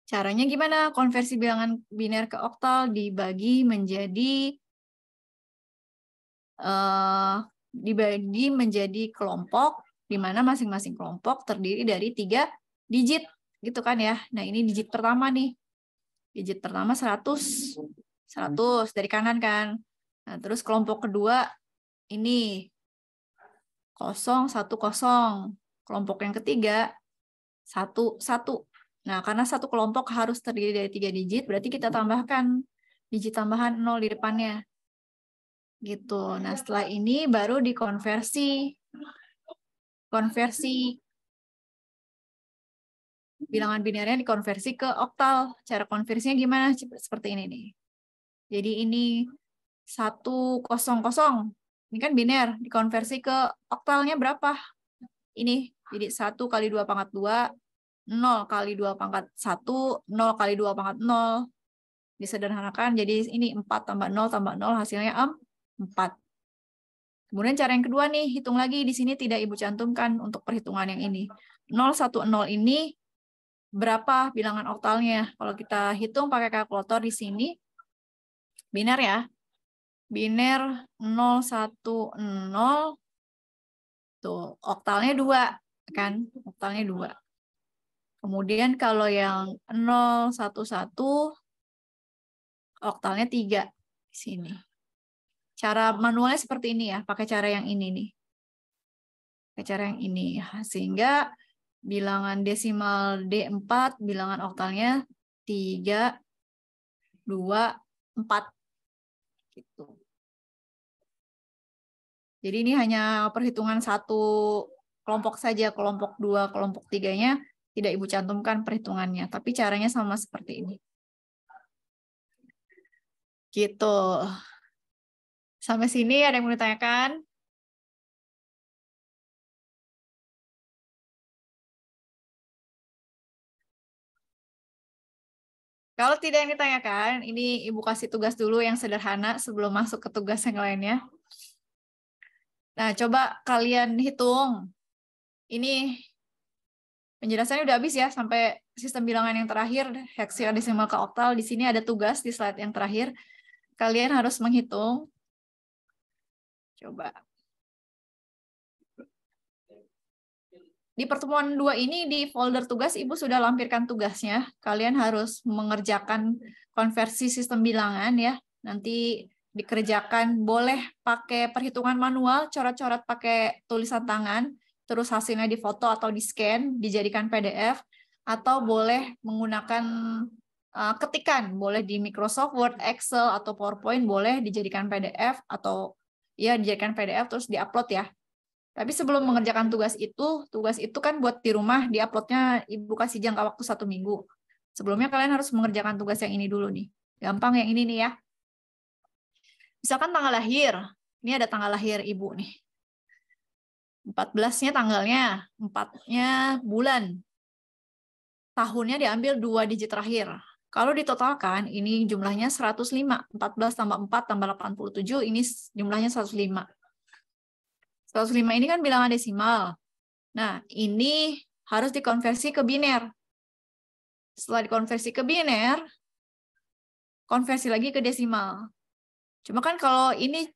Caranya gimana? Konversi bilangan biner ke oktal dibagi menjadi uh, dibagi menjadi kelompok di mana masing-masing kelompok terdiri dari tiga digit gitu kan ya. Nah ini digit pertama nih. Digit pertama 100, 100 dari kanan kan. Nah, terus kelompok kedua ini 0 1 0. Kelompok yang ketiga 1 1. Nah, karena satu kelompok harus terdiri dari tiga digit, berarti kita tambahkan digit tambahan 0 di depannya. Gitu. Nah, setelah ini baru dikonversi. Konversi bilangan binernya dikonversi ke oktal. Cara konversinya gimana? Seperti ini nih. Jadi ini 100. Ini kan biner, dikonversi ke oktalnya berapa? Ini, jadi 1 kali 2 pangkat 2, 0 kali 2 pangkat 1, 0 kali 2 pangkat 0. Disederhanakan, jadi ini 4 tambah 0 tambah 0, hasilnya 4. Kemudian cara yang kedua nih, hitung lagi. Di sini tidak Ibu cantumkan untuk perhitungan yang ini. 0, 1, 0 ini berapa bilangan oktalnya? Kalau kita hitung pakai kalkulator di sini, biner ya. Biner 010 tuh oktalnya dua kan? Oktalnya dua. Kemudian kalau yang 011 oktalnya tiga di sini. Cara manualnya seperti ini ya, pakai cara yang ini nih. Pakai cara yang ini sehingga bilangan desimal D4 bilangan oktalnya 3 2 4 gitu. Jadi ini hanya perhitungan satu kelompok saja, kelompok dua, kelompok tiganya tidak Ibu cantumkan perhitungannya, tapi caranya sama seperti ini. Gitu. Sampai sini ada yang mau ditanyakan? Kalau tidak yang ditanyakan, ini Ibu kasih tugas dulu yang sederhana sebelum masuk ke tugas yang lainnya. Nah, coba kalian hitung. Ini penjelasannya udah habis ya sampai sistem bilangan yang terakhir, heksadesimal ke oktal. Di sini ada tugas di slide yang terakhir. Kalian harus menghitung. Coba Di pertemuan dua ini di folder tugas Ibu sudah lampirkan tugasnya. Kalian harus mengerjakan konversi sistem bilangan ya. Nanti dikerjakan boleh pakai perhitungan manual, coret-coret pakai tulisan tangan, terus hasilnya difoto atau di-scan, dijadikan PDF atau boleh menggunakan eh, ketikan, boleh di Microsoft Word, Excel atau PowerPoint boleh dijadikan PDF atau ya dijadikan PDF terus diupload ya tapi sebelum mengerjakan tugas itu, tugas itu kan buat di rumah, diuploadnya ibu kasih jangka waktu satu minggu. Sebelumnya kalian harus mengerjakan tugas yang ini dulu nih. Gampang yang ini nih ya. Misalkan tanggal lahir. Ini ada tanggal lahir ibu nih. 14-nya tanggalnya, 4-nya bulan. Tahunnya diambil dua digit terakhir. Kalau ditotalkan, ini jumlahnya 105. 14 tambah 4 tambah 87, ini jumlahnya 105 105 ini kan bilangan desimal. Nah, ini harus dikonversi ke biner. Setelah dikonversi ke biner, konversi lagi ke desimal. Cuma kan kalau ini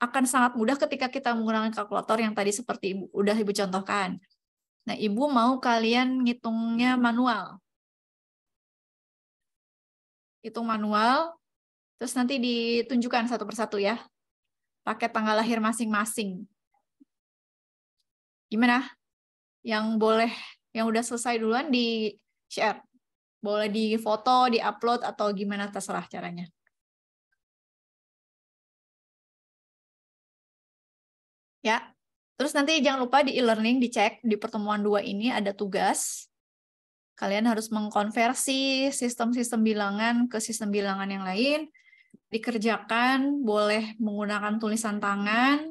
akan sangat mudah ketika kita menggunakan kalkulator yang tadi seperti ibu, udah ibu contohkan. Nah, ibu mau kalian ngitungnya manual. Hitung manual, terus nanti ditunjukkan satu persatu ya. Pakai tanggal lahir masing-masing gimana? Yang boleh yang udah selesai duluan di share. Boleh di foto, di upload atau gimana terserah caranya. Ya. Terus nanti jangan lupa di e-learning dicek di pertemuan dua ini ada tugas. Kalian harus mengkonversi sistem-sistem bilangan ke sistem bilangan yang lain. Dikerjakan boleh menggunakan tulisan tangan,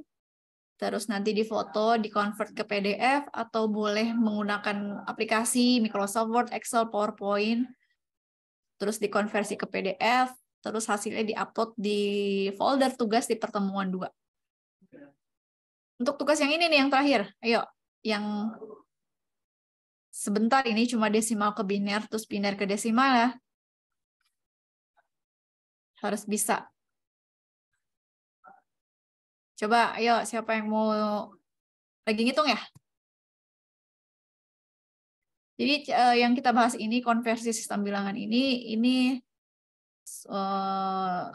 terus nanti difoto, di convert ke PDF atau boleh menggunakan aplikasi Microsoft Word, Excel, PowerPoint, terus dikonversi ke PDF, terus hasilnya diupload di folder tugas di pertemuan dua. Untuk tugas yang ini nih yang terakhir, ayo yang sebentar ini cuma desimal ke biner terus biner ke desimal ya. Harus bisa Coba, ayo siapa yang mau lagi ngitung ya? Jadi uh, yang kita bahas ini konversi sistem bilangan ini ini uh,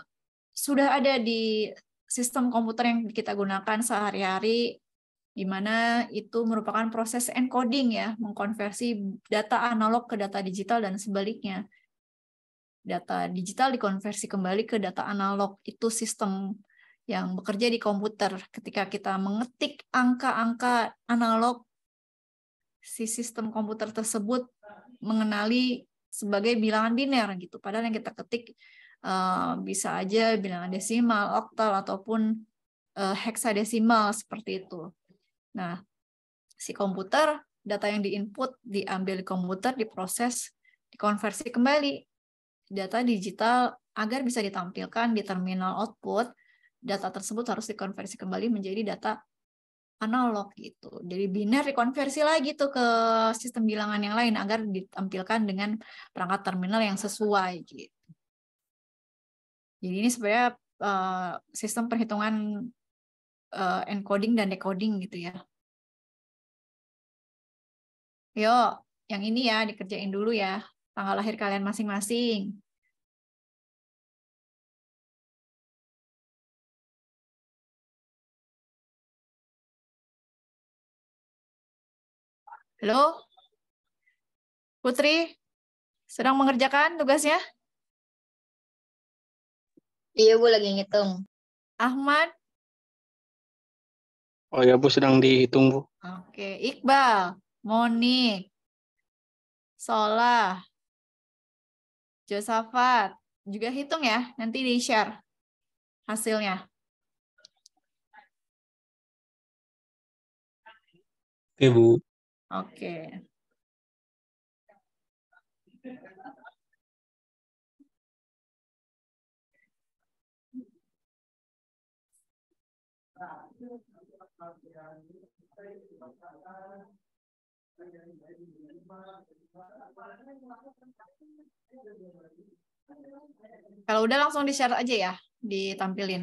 sudah ada di sistem komputer yang kita gunakan sehari-hari di mana itu merupakan proses encoding ya, mengkonversi data analog ke data digital dan sebaliknya. Data digital dikonversi kembali ke data analog. Itu sistem yang bekerja di komputer. Ketika kita mengetik angka-angka analog, si sistem komputer tersebut mengenali sebagai bilangan biner gitu. Padahal yang kita ketik eh, bisa aja bilangan desimal, oktal ataupun eh, heksadesimal seperti itu. Nah, si komputer data yang diinput diambil di komputer, diproses, dikonversi kembali data digital agar bisa ditampilkan di terminal output data tersebut harus dikonversi kembali menjadi data analog gitu. jadi biner dikonversi lagi tuh ke sistem bilangan yang lain agar ditampilkan dengan perangkat terminal yang sesuai gitu. Jadi ini sebenarnya uh, sistem perhitungan uh, encoding dan decoding gitu ya. Yuk, yang ini ya dikerjain dulu ya. Tanggal lahir kalian masing-masing. Halo? Putri, sedang mengerjakan tugasnya? Iya, Bu, lagi ngitung. Ahmad? Oh ya, Bu, sedang dihitung, Bu. Oke, Iqbal, Moni, Solah, Josafat, juga hitung ya, nanti di-share hasilnya. Oke, Bu. Oke. Kalau udah langsung di share aja ya, ditampilin.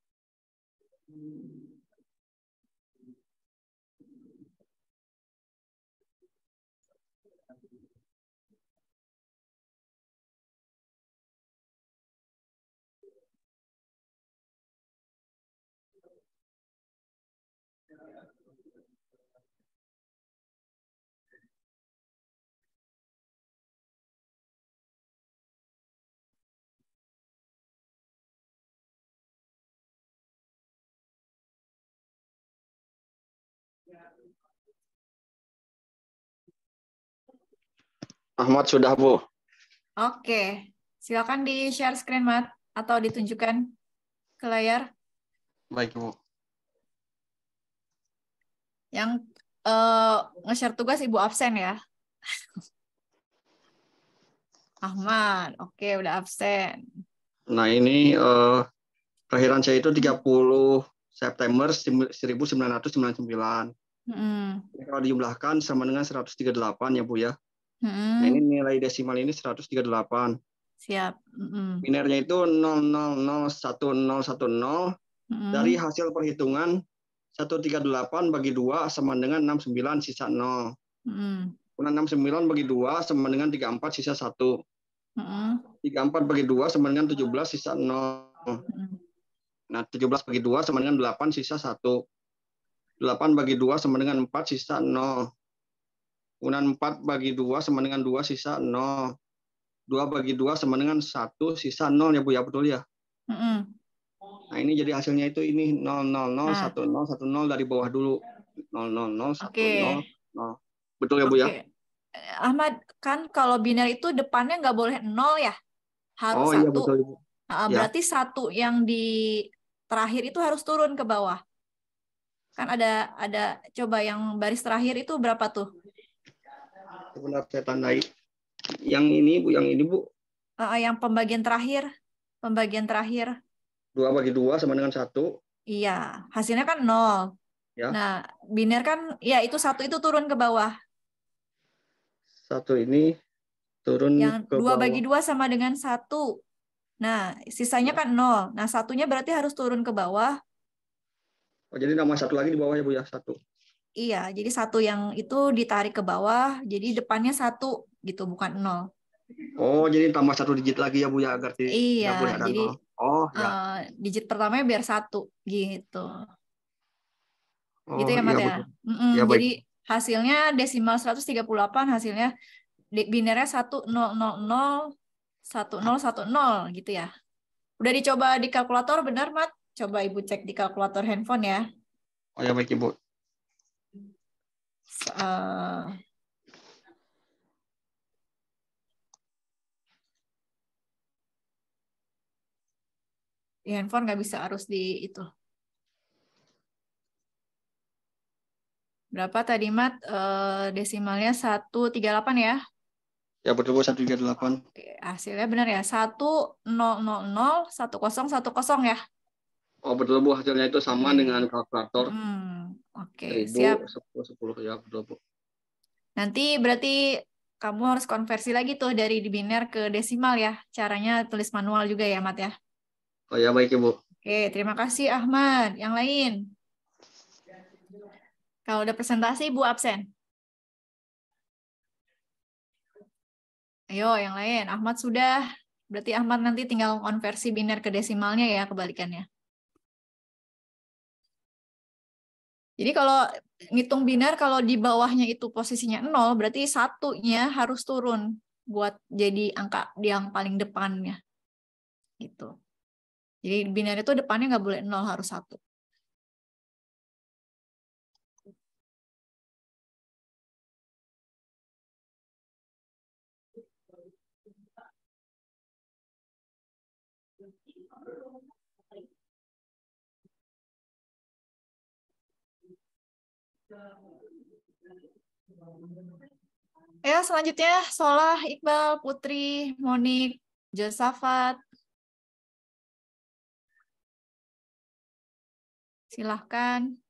Yeah. Ahmad sudah, Bu. Oke. Silakan di-share screen, Mat, atau ditunjukkan ke layar. Baik, Bu. Yang uh, nge-share tugas Ibu absen ya. Ahmad, oke, okay, udah absen. Nah, ini uh, kelahiran saya itu 30 September 1999. Hmm. Kalau dijumlahkan sama dengan 138 ya Bu ya. Hmm. Nah, ini nilai desimal ini 138. Siap. Hmm. Binernya itu 000110 hmm. dari hasil perhitungan 138 bagi 2 sama dengan 69 sisa 0. Hmm. Kemudian 69 bagi 2 sama dengan 34 sisa 1. Hmm. 34 bagi 2 sama dengan 17 sisa 0. Hmm. Nah, 17 bagi 2 sama dengan 8 sisa 1. 8 bagi 2 sama dengan 4 sisa 0. Kemudian 4 bagi 2 sama dengan 2 sisa 0. 2 bagi 2 sama dengan 1 sisa 0 ya Bu ya betul ya? Mm -hmm. Nah ini jadi hasilnya itu ini 0, 0, 0, nah. 1, 0, 1, 0 dari bawah dulu. 0, 0, 0, 1, okay. 0, 0. Betul ya Bu okay. ya? Ahmad, kan kalau biner itu depannya nggak boleh 0 ya? Harus oh, 1. Iya, betul, Ibu. Nah, ya. 1 yang di terakhir itu harus turun ke bawah. Kan ada ada coba yang baris terakhir itu berapa tuh? benar saya tandai. Yang ini Bu, yang ini Bu. Uh, yang pembagian terakhir, pembagian terakhir. Dua bagi dua sama dengan satu. Iya, hasilnya kan nol. Ya. Nah, biner kan ya itu satu itu turun ke bawah. Satu ini turun yang ke dua bawah. bagi dua sama dengan satu. Nah, sisanya kan nol. Nah, satunya berarti harus turun ke bawah. Oh, jadi nama satu lagi di bawahnya bu ya satu. Iya, jadi satu yang itu ditarik ke bawah, jadi depannya satu gitu, bukan nol. Oh, jadi tambah satu digit lagi ya Bu ya agar tidak iya, boleh ada jadi, nol. Oh, ya. uh, digit pertamanya biar satu gitu. gitu oh, gitu ya Mat iya, ya. Mm -mm, ya jadi hasilnya desimal 138 hasilnya binernya 1000 1010 gitu ya. Udah dicoba di kalkulator benar Mat? Coba Ibu cek di kalkulator handphone ya. Oh ya baik Ibu uh, eh, di ya, handphone nggak bisa harus di itu. Berapa tadi, Mat? Uh, desimalnya 138 ya? Ya, betul, Bu. 138. Hasilnya benar ya? 1, 0, 0, 0, 1, 0, 1, 0 ya? Oh, betul, Bu. Hasilnya itu sama hmm. dengan kalkulator. Hmm. Oke, siap. 10, 10 ya, 20. Nanti berarti kamu harus konversi lagi tuh dari biner ke desimal ya. Caranya tulis manual juga ya, Mat ya. Oh ya, baik Ibu. Oke, terima kasih Ahmad. Yang lain? Kalau udah presentasi, Bu absen. Ayo, yang lain. Ahmad sudah. Berarti Ahmad nanti tinggal konversi biner ke desimalnya ya, kebalikannya. Jadi kalau ngitung binar kalau di bawahnya itu posisinya nol, berarti satunya harus turun buat jadi angka yang paling depannya. Itu. Jadi binar itu depannya nggak boleh nol harus satu. Ya, selanjutnya Solah, Iqbal, Putri, Monik, Josafat. Silahkan.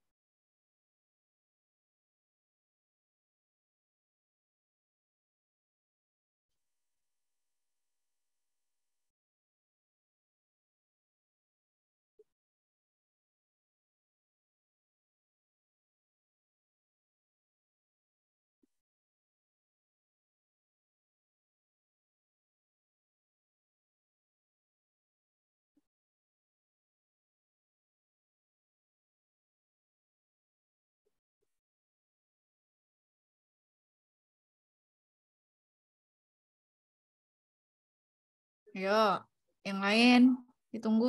Ayo, yang lain ditunggu.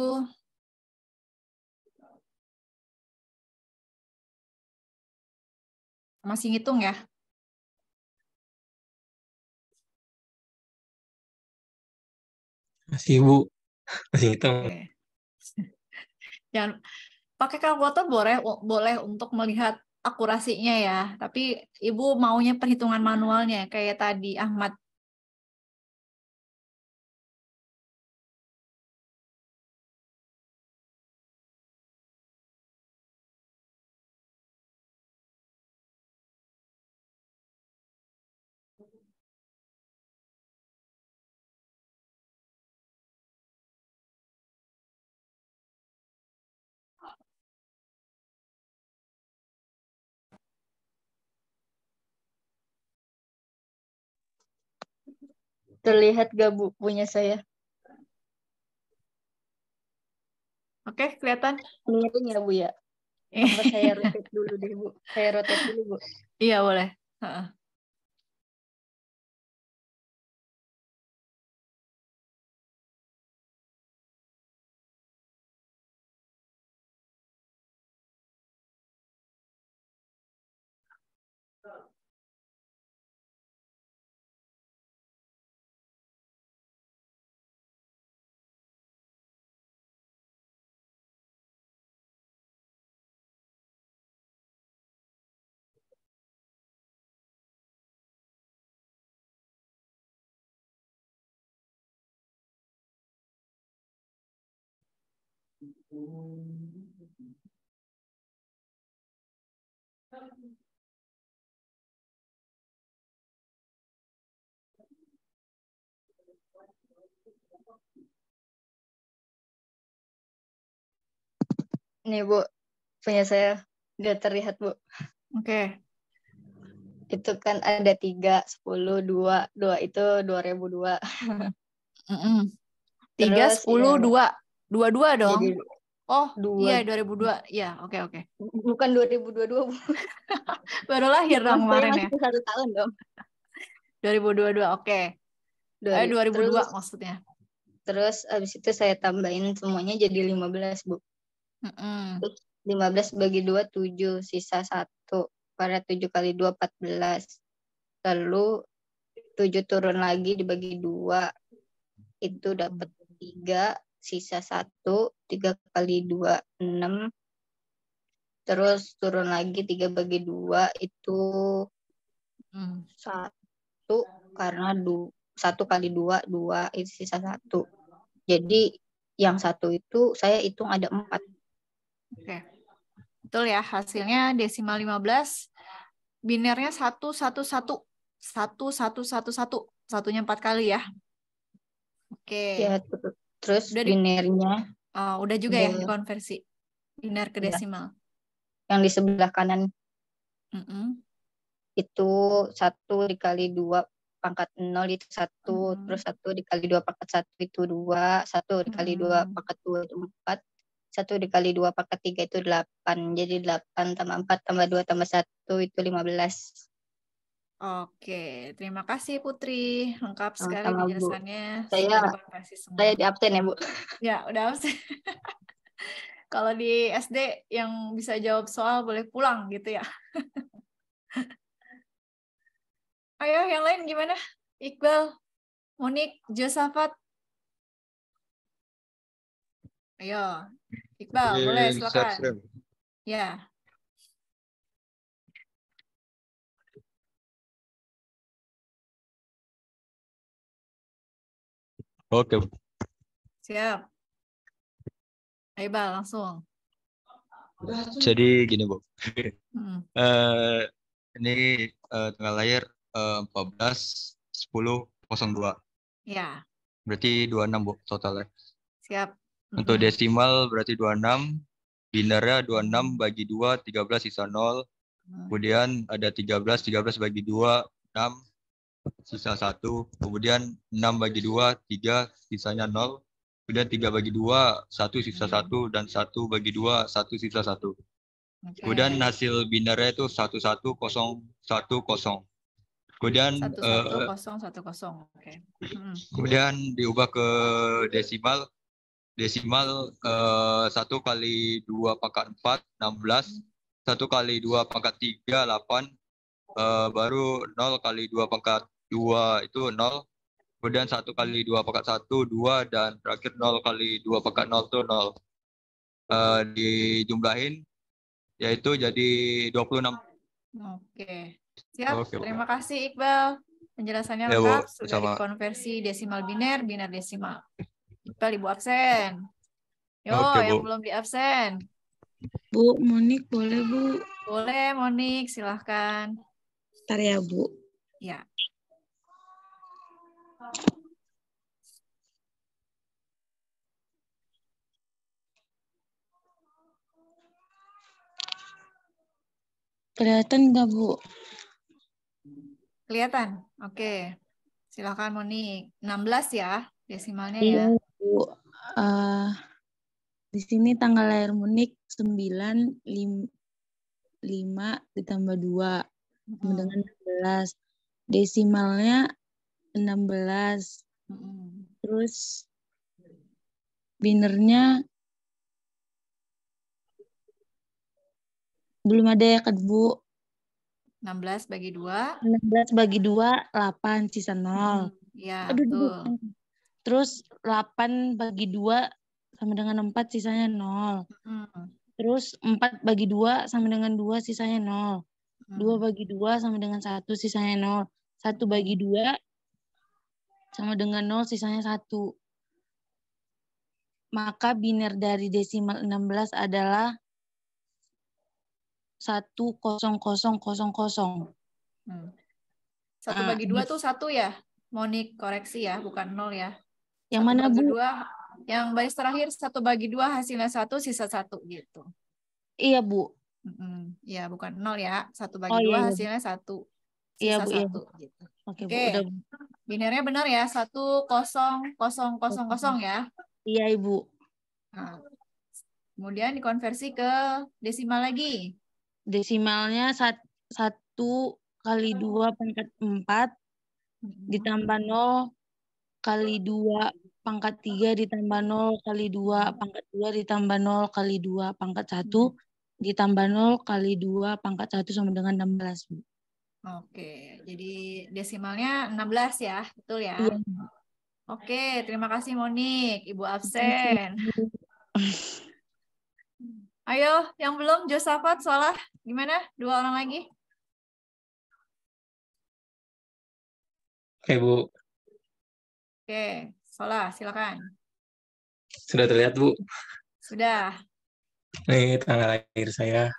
Masih ngitung ya? Masih, ibu Masih ngitung. Jangan pakai kalkulator boleh boleh untuk melihat akurasinya ya, tapi Ibu maunya perhitungan manualnya kayak tadi Ahmad Terlihat gak Bu punya saya? Oke, okay, kelihatan. Kelihatan ya Bu ya? Apa saya rotate dulu deh Bu? Saya rotate dulu Bu. Iya boleh. Uh -uh. Nih Bu, punya saya udah terlihat Bu. Oke. Okay. Itu kan ada tiga, sepuluh, dua, dua itu dua ribu dua. Tiga, sepuluh, dua, dua dua dong. Oh, Dua. iya 2002. Iya, oke okay, oke. Okay. Bukan 2022, Baru lahir dong kemarin masih ya. satu tahun dong. 2022, oke. Okay. eh, 2002 terus, maksudnya. Terus abis itu saya tambahin semuanya jadi 15, Bu. Mm -hmm. Terus 15 bagi 2, 7. Sisa 1. Karena 7 kali 2, 14. Lalu 7 turun lagi dibagi 2. Itu dapat 3 sisa satu tiga kali dua enam Terus turun lagi tiga bagi dua itu hmm. karena satu 1 kali dua dua itu sisa satu Jadi yang satu itu saya hitung ada empat Oke. Betul ya, hasilnya desimal lima belas binernya satu satu satu satu satu satu satu Satunya empat kali ya. Oke. Ya, betul terus udah binernya. Oh, ah, udah juga biner. ya konversi biner ke iya. desimal. Yang di sebelah kanan. Mm -hmm. Itu satu dikali dua pangkat nol itu satu, mm. terus satu dikali dua pangkat satu itu dua, satu dikali mm. dua pangkat dua itu empat, satu dikali dua pangkat tiga itu delapan, jadi delapan tambah empat tambah dua tambah satu itu lima belas. Oke, terima kasih Putri. Lengkap -sama, sekali penjelasannya. Saya, saya di absen ya Bu. Ya, udah absen. Kalau di SD yang bisa jawab soal boleh pulang gitu ya. Ayo yang lain gimana? Iqbal, Monik, Josafat. Ayo, Iqbal, boleh silakan. Ya. Oke. Siap. Ayo Bal, langsung. Jadi gini Bu. Hmm. Uh, ini uh, tanggal lahir uh, 14 10 02. Ya. Berarti dua 26 Bu totalnya. Siap. Untuk hmm. desimal berarti dua 26, binarnya enam bagi 2 13 sisa 0. Hmm. Kemudian ada 13 13 bagi 2 6 sisa satu kemudian 6 bagi dua tiga sisanya nol kemudian tiga bagi dua satu sisa 1, dan satu bagi dua satu sisa satu Okay. Kemudian hasil binarnya itu satu satu satu kosong Kemudian 11010. Uh, okay. Hmm. Kemudian diubah ke desimal. Desimal uh, kali dua pangkat empat enam belas satu kali dua pangkat tiga delapan uh, baru 0 kali 2 pangkat 2 itu 0. Kemudian 1 kali 2 pakat 1, 2. Dan terakhir 0 kali 2 pakat 0 itu 0. Uh, eh, dijumlahin yaitu jadi 26. Oke. Siap. Oke, Terima kasih Iqbal. Penjelasannya ya, lengkap. Bu, Sudah sama. dikonversi desimal biner, biner desimal. Iqbal Ibu absen. Yo, oke, yang Bu. belum di absen. Bu, Monik boleh Bu? Boleh Monik, silahkan. Bentar ya Bu. Ya. Kelihatan nggak, Bu? Kelihatan. Oke. Silakan Monik. 16 ya desimalnya iya, ya. Bu. Uh, di sini tanggal lahir Monik 9 5 ditambah 2 hmm. dengan 16. Desimalnya 16. Terus binernya belum ada ya Kak Bu. 16 bagi 2. 16 bagi 2, 8 sisa 0. Hmm, ya, Aduh, betul. Terus 8 bagi 2 sama dengan 4 sisanya 0. Hmm. Terus 4 bagi 2 sama dengan 2 sisanya 0. Hmm. 2 bagi 2 sama dengan 1 sisanya 0. 1 bagi 2 sama dengan 0 sisanya 1. Maka biner dari desimal 16 adalah 100000. Hmm. 1 ah, bagi dua gitu. tuh satu ya? Monik koreksi ya, bukan 0 ya. Yang mana Bu? Dua, yang baris terakhir satu bagi dua hasilnya satu sisa satu gitu. Iya Bu. Hmm, iya mm -hmm. bukan 0 ya, satu bagi oh, 2 iya. iya hasilnya satu Iya, Bu. Iya. Gitu. Oke, okay, Bu. Udah. Binernya benar ya, satu kosong kosong kosong kosong ya. Iya, Ibu. Nah, kemudian dikonversi ke desimal lagi. Desimalnya satu kali dua pangkat empat ditambah nol kali dua pangkat tiga ditambah nol kali dua pangkat dua ditambah nol kali dua pangkat satu ditambah nol kali dua pangkat satu sama dengan enam belas Bu. Oke, jadi desimalnya 16 ya, betul ya? Iya. Oke, terima kasih Monik, Ibu absen. Ayo, yang belum Josafat, sholat gimana? Dua orang lagi? Oke, Bu. Oke, sholat, silakan. Sudah terlihat, Bu? Sudah. Ini tanggal lahir saya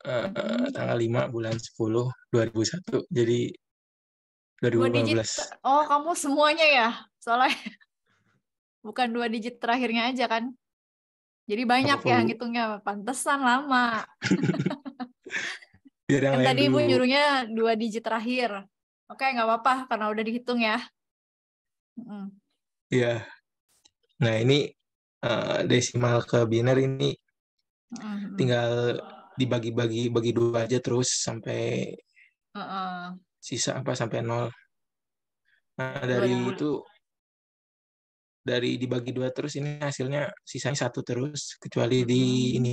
Eh, hmm. tanggal 5 bulan 10 2001. Jadi 2015. Oh, kamu semuanya ya? Soalnya bukan dua digit terakhirnya aja kan? Jadi banyak Apapun. ya ngitungnya, pantesan lama. kan tadi ibu nyuruhnya dua digit terakhir. Oke, nggak apa-apa karena udah dihitung ya. Hmm. Iya. Nah ini uh, eh, desimal ke biner ini mm -hmm. tinggal dibagi-bagi bagi dua aja terus sampai uh -uh. sisa apa sampai nol nah dari ya. itu dari dibagi dua terus ini hasilnya sisanya satu terus kecuali di ini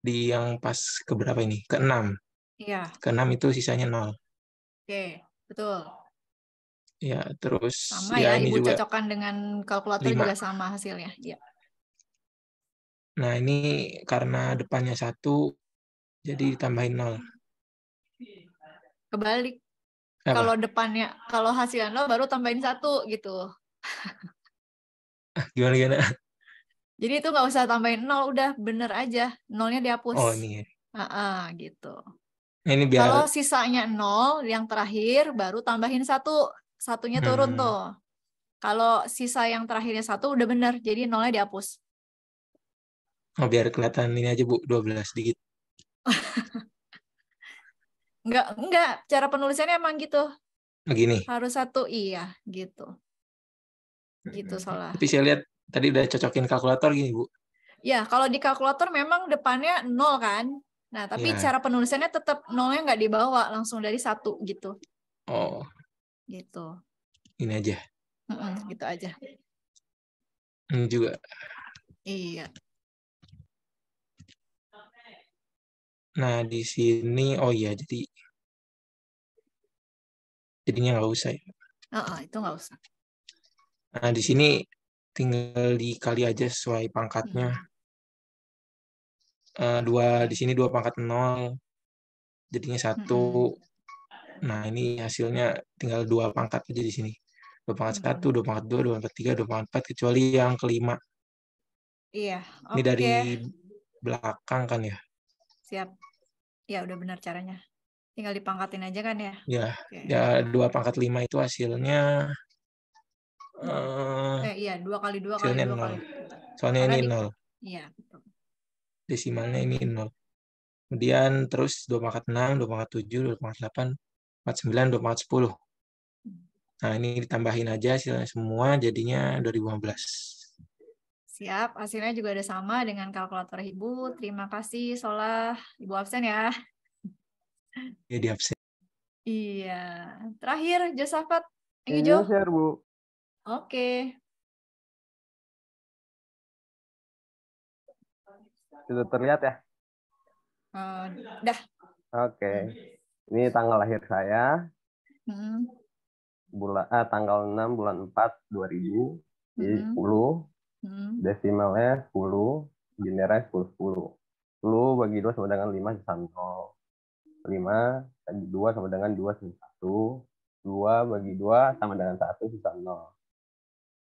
di yang pas keberapa ini keenam Iya. Keenam itu sisanya nol. Oke, betul. Ya, terus sama ya, ya ini Ibu juga cocokan dengan kalkulator 5. juga sama hasilnya. ya Nah, ini karena depannya satu, jadi ditambahin nol. Kebalik. Apa? Kalau depannya, kalau hasilnya nol baru tambahin satu gitu. Ah, gimana gimana? Jadi itu nggak usah tambahin nol, udah bener aja nolnya dihapus. Oh ini. Uh -uh, gitu. Nah, ini biar. Kalau sisanya nol yang terakhir baru tambahin satu, satunya turun hmm. tuh. Kalau sisa yang terakhirnya satu udah bener, jadi nolnya dihapus. Oh, biar kelihatan ini aja Bu, 12 dikit. enggak, enggak. Cara penulisannya emang gitu. Begini. Oh, Harus satu iya, gitu. Gitu hmm. salah. Tapi saya lihat tadi udah cocokin kalkulator gini Bu. Ya, kalau di kalkulator memang depannya nol kan. Nah, tapi ya. cara penulisannya tetap nolnya nggak dibawa, langsung dari satu gitu. Oh. Gitu. Ini aja. Mm -mm, gitu aja. Ini juga. Iya. Nah, di sini, oh iya, jadi jadinya nggak usah ya. Oh, oh, itu nggak usah. Nah, di sini tinggal dikali aja sesuai pangkatnya. Hmm. Uh, dua di sini dua pangkat nol, jadinya satu. Hmm. Nah, ini hasilnya tinggal dua pangkat aja di sini. Dua pangkat hmm. satu, dua pangkat dua, dua pangkat tiga, dua pangkat empat, kecuali yang kelima. Iya. Okay. Ini dari belakang kan ya? Siap. Ya udah benar caranya. Tinggal dipangkatin aja kan ya? Ya, okay. ya dua pangkat lima itu hasilnya. eh, eh iya dua kali dua kali dua nol. kali. Soalnya Karena ini nol. Iya. Desimalnya ini nol. Kemudian terus dua pangkat enam, dua pangkat tujuh, dua pangkat delapan, empat sembilan, dua pangkat sepuluh. Hmm. Nah, ini ditambahin aja hasilnya semua jadinya dua ribu belas Siap, hasilnya juga ada sama dengan kalkulator Ibu. Terima kasih, Solah. Ibu absen ya. Iya, di absen. Iya. Terakhir, Josafat. Ini Jo. Iya, Bu. Oke. Okay. Sudah terlihat ya? Uh, Oke. Okay. Ini tanggal lahir saya. Hmm. Eh, bulan, ah, tanggal 6 bulan 4 2000. Jadi mm -hmm. 10 Hmm. Desimalnya 10, binernya 10 10. 10 bagi 2 sama dengan 5 sisa 0. 5 bagi 2 sama dengan 2 sisa 1. 2 bagi 2 sama dengan 1 sisa 0.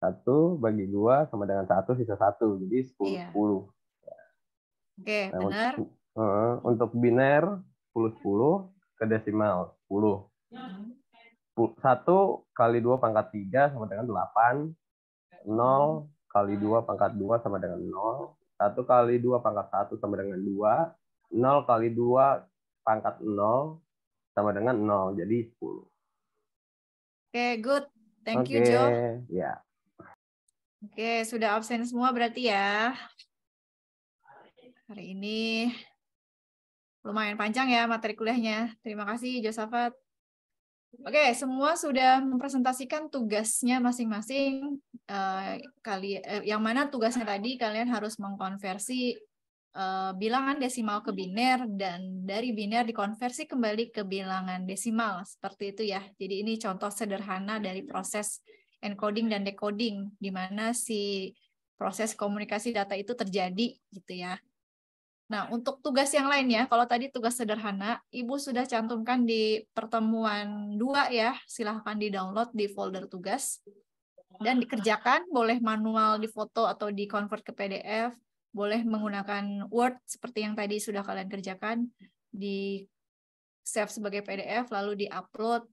1 bagi 2 sama dengan 1 sisa 1. Jadi 10 iya. 10. Oke, okay, nah, benar. Untuk, uh, untuk biner 10 10 ke desimal 10. 1 kali 2 pangkat 3 sama dengan 8. 0 kali 2 pangkat 2 sama dengan 0. 1 kali 2 pangkat 1 sama dengan 2. 0 kali 2 pangkat 0 sama dengan 0. Jadi 10. Oke, okay, good. Thank okay. you, Joe. Yeah. Oke, ya. okay, sudah absen semua berarti ya. Hari ini lumayan panjang ya materi kuliahnya. Terima kasih, Josafat. Oke, okay, semua sudah mempresentasikan tugasnya masing-masing. Uh, kali, uh, yang mana tugasnya tadi kalian harus mengkonversi uh, bilangan desimal ke biner dan dari biner dikonversi kembali ke bilangan desimal seperti itu ya. Jadi ini contoh sederhana dari proses encoding dan decoding di mana si proses komunikasi data itu terjadi gitu ya. Nah, untuk tugas yang lain ya, kalau tadi tugas sederhana, Ibu sudah cantumkan di pertemuan dua ya, silahkan di-download di folder tugas dan dikerjakan, boleh manual di foto atau di-convert ke PDF, boleh menggunakan Word seperti yang tadi sudah kalian kerjakan, di save sebagai PDF, lalu di-upload,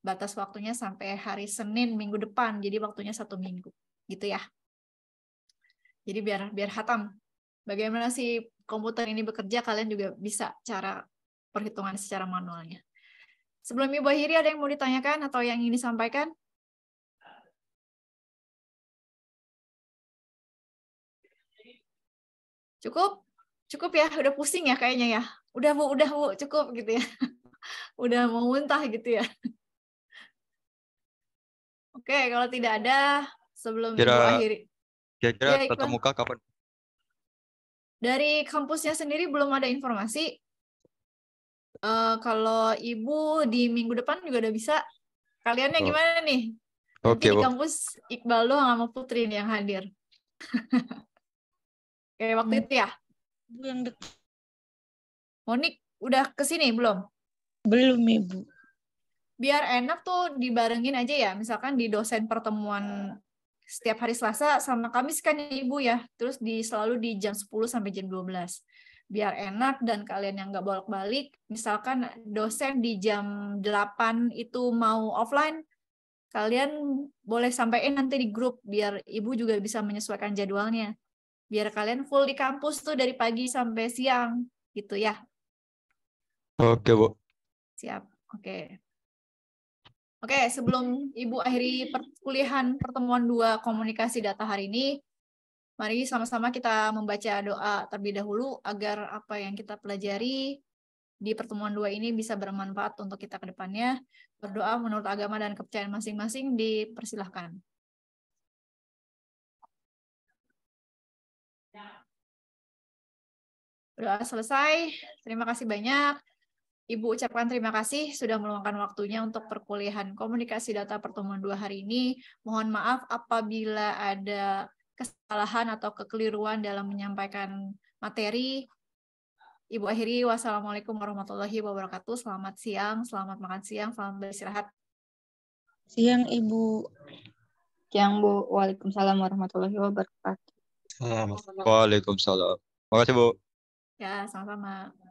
batas waktunya sampai hari Senin minggu depan, jadi waktunya satu minggu, gitu ya. Jadi biar biar hatam. Bagaimana sih komputer ini bekerja, kalian juga bisa cara perhitungan secara manualnya. Sebelum Ibu akhiri, ada yang mau ditanyakan atau yang ingin disampaikan? Cukup? Cukup ya? Udah pusing ya kayaknya ya? Udah Bu, udah Bu, cukup gitu ya. udah mau muntah gitu ya. Oke, kalau tidak ada, sebelum Kira, Ibu akhiri. Kira-kira ya, ketemu kapan? Dari kampusnya sendiri belum ada informasi. Uh, kalau Ibu di minggu depan juga udah bisa. Kaliannya oh. gimana nih? Oke, okay, di kampus Iqbal lo sama Putri nih yang hadir. Kayak waktu itu ya? Ibu yang dekat. Monik udah kesini belum? Belum, Ibu. Biar enak tuh dibarengin aja ya, misalkan di dosen pertemuan setiap hari Selasa sama Kamis kan Ibu ya. Terus di selalu di jam 10 sampai jam 12 biar enak dan kalian yang nggak bolak-balik, misalkan dosen di jam 8 itu mau offline, kalian boleh sampaikan nanti di grup biar ibu juga bisa menyesuaikan jadwalnya. Biar kalian full di kampus tuh dari pagi sampai siang gitu ya. Oke, Bu. Siap. Oke. Oke, okay, sebelum Ibu akhiri perkuliahan pertemuan dua komunikasi data hari ini, mari sama-sama kita membaca doa terlebih dahulu agar apa yang kita pelajari di pertemuan dua ini bisa bermanfaat untuk kita ke depannya. Berdoa menurut agama dan kepercayaan masing-masing dipersilahkan. Doa selesai. Terima kasih banyak. Ibu ucapkan terima kasih sudah meluangkan waktunya untuk perkuliahan komunikasi data pertemuan dua hari ini. Mohon maaf apabila ada kesalahan atau kekeliruan dalam menyampaikan materi. Ibu akhiri, wassalamualaikum warahmatullahi wabarakatuh. Selamat siang, selamat makan siang, selamat beristirahat. Siang, Ibu. Siang, Bu. Waalaikumsalam warahmatullahi wabarakatuh. Waalaikumsalam. Makasih, Bu. Ya, sama-sama.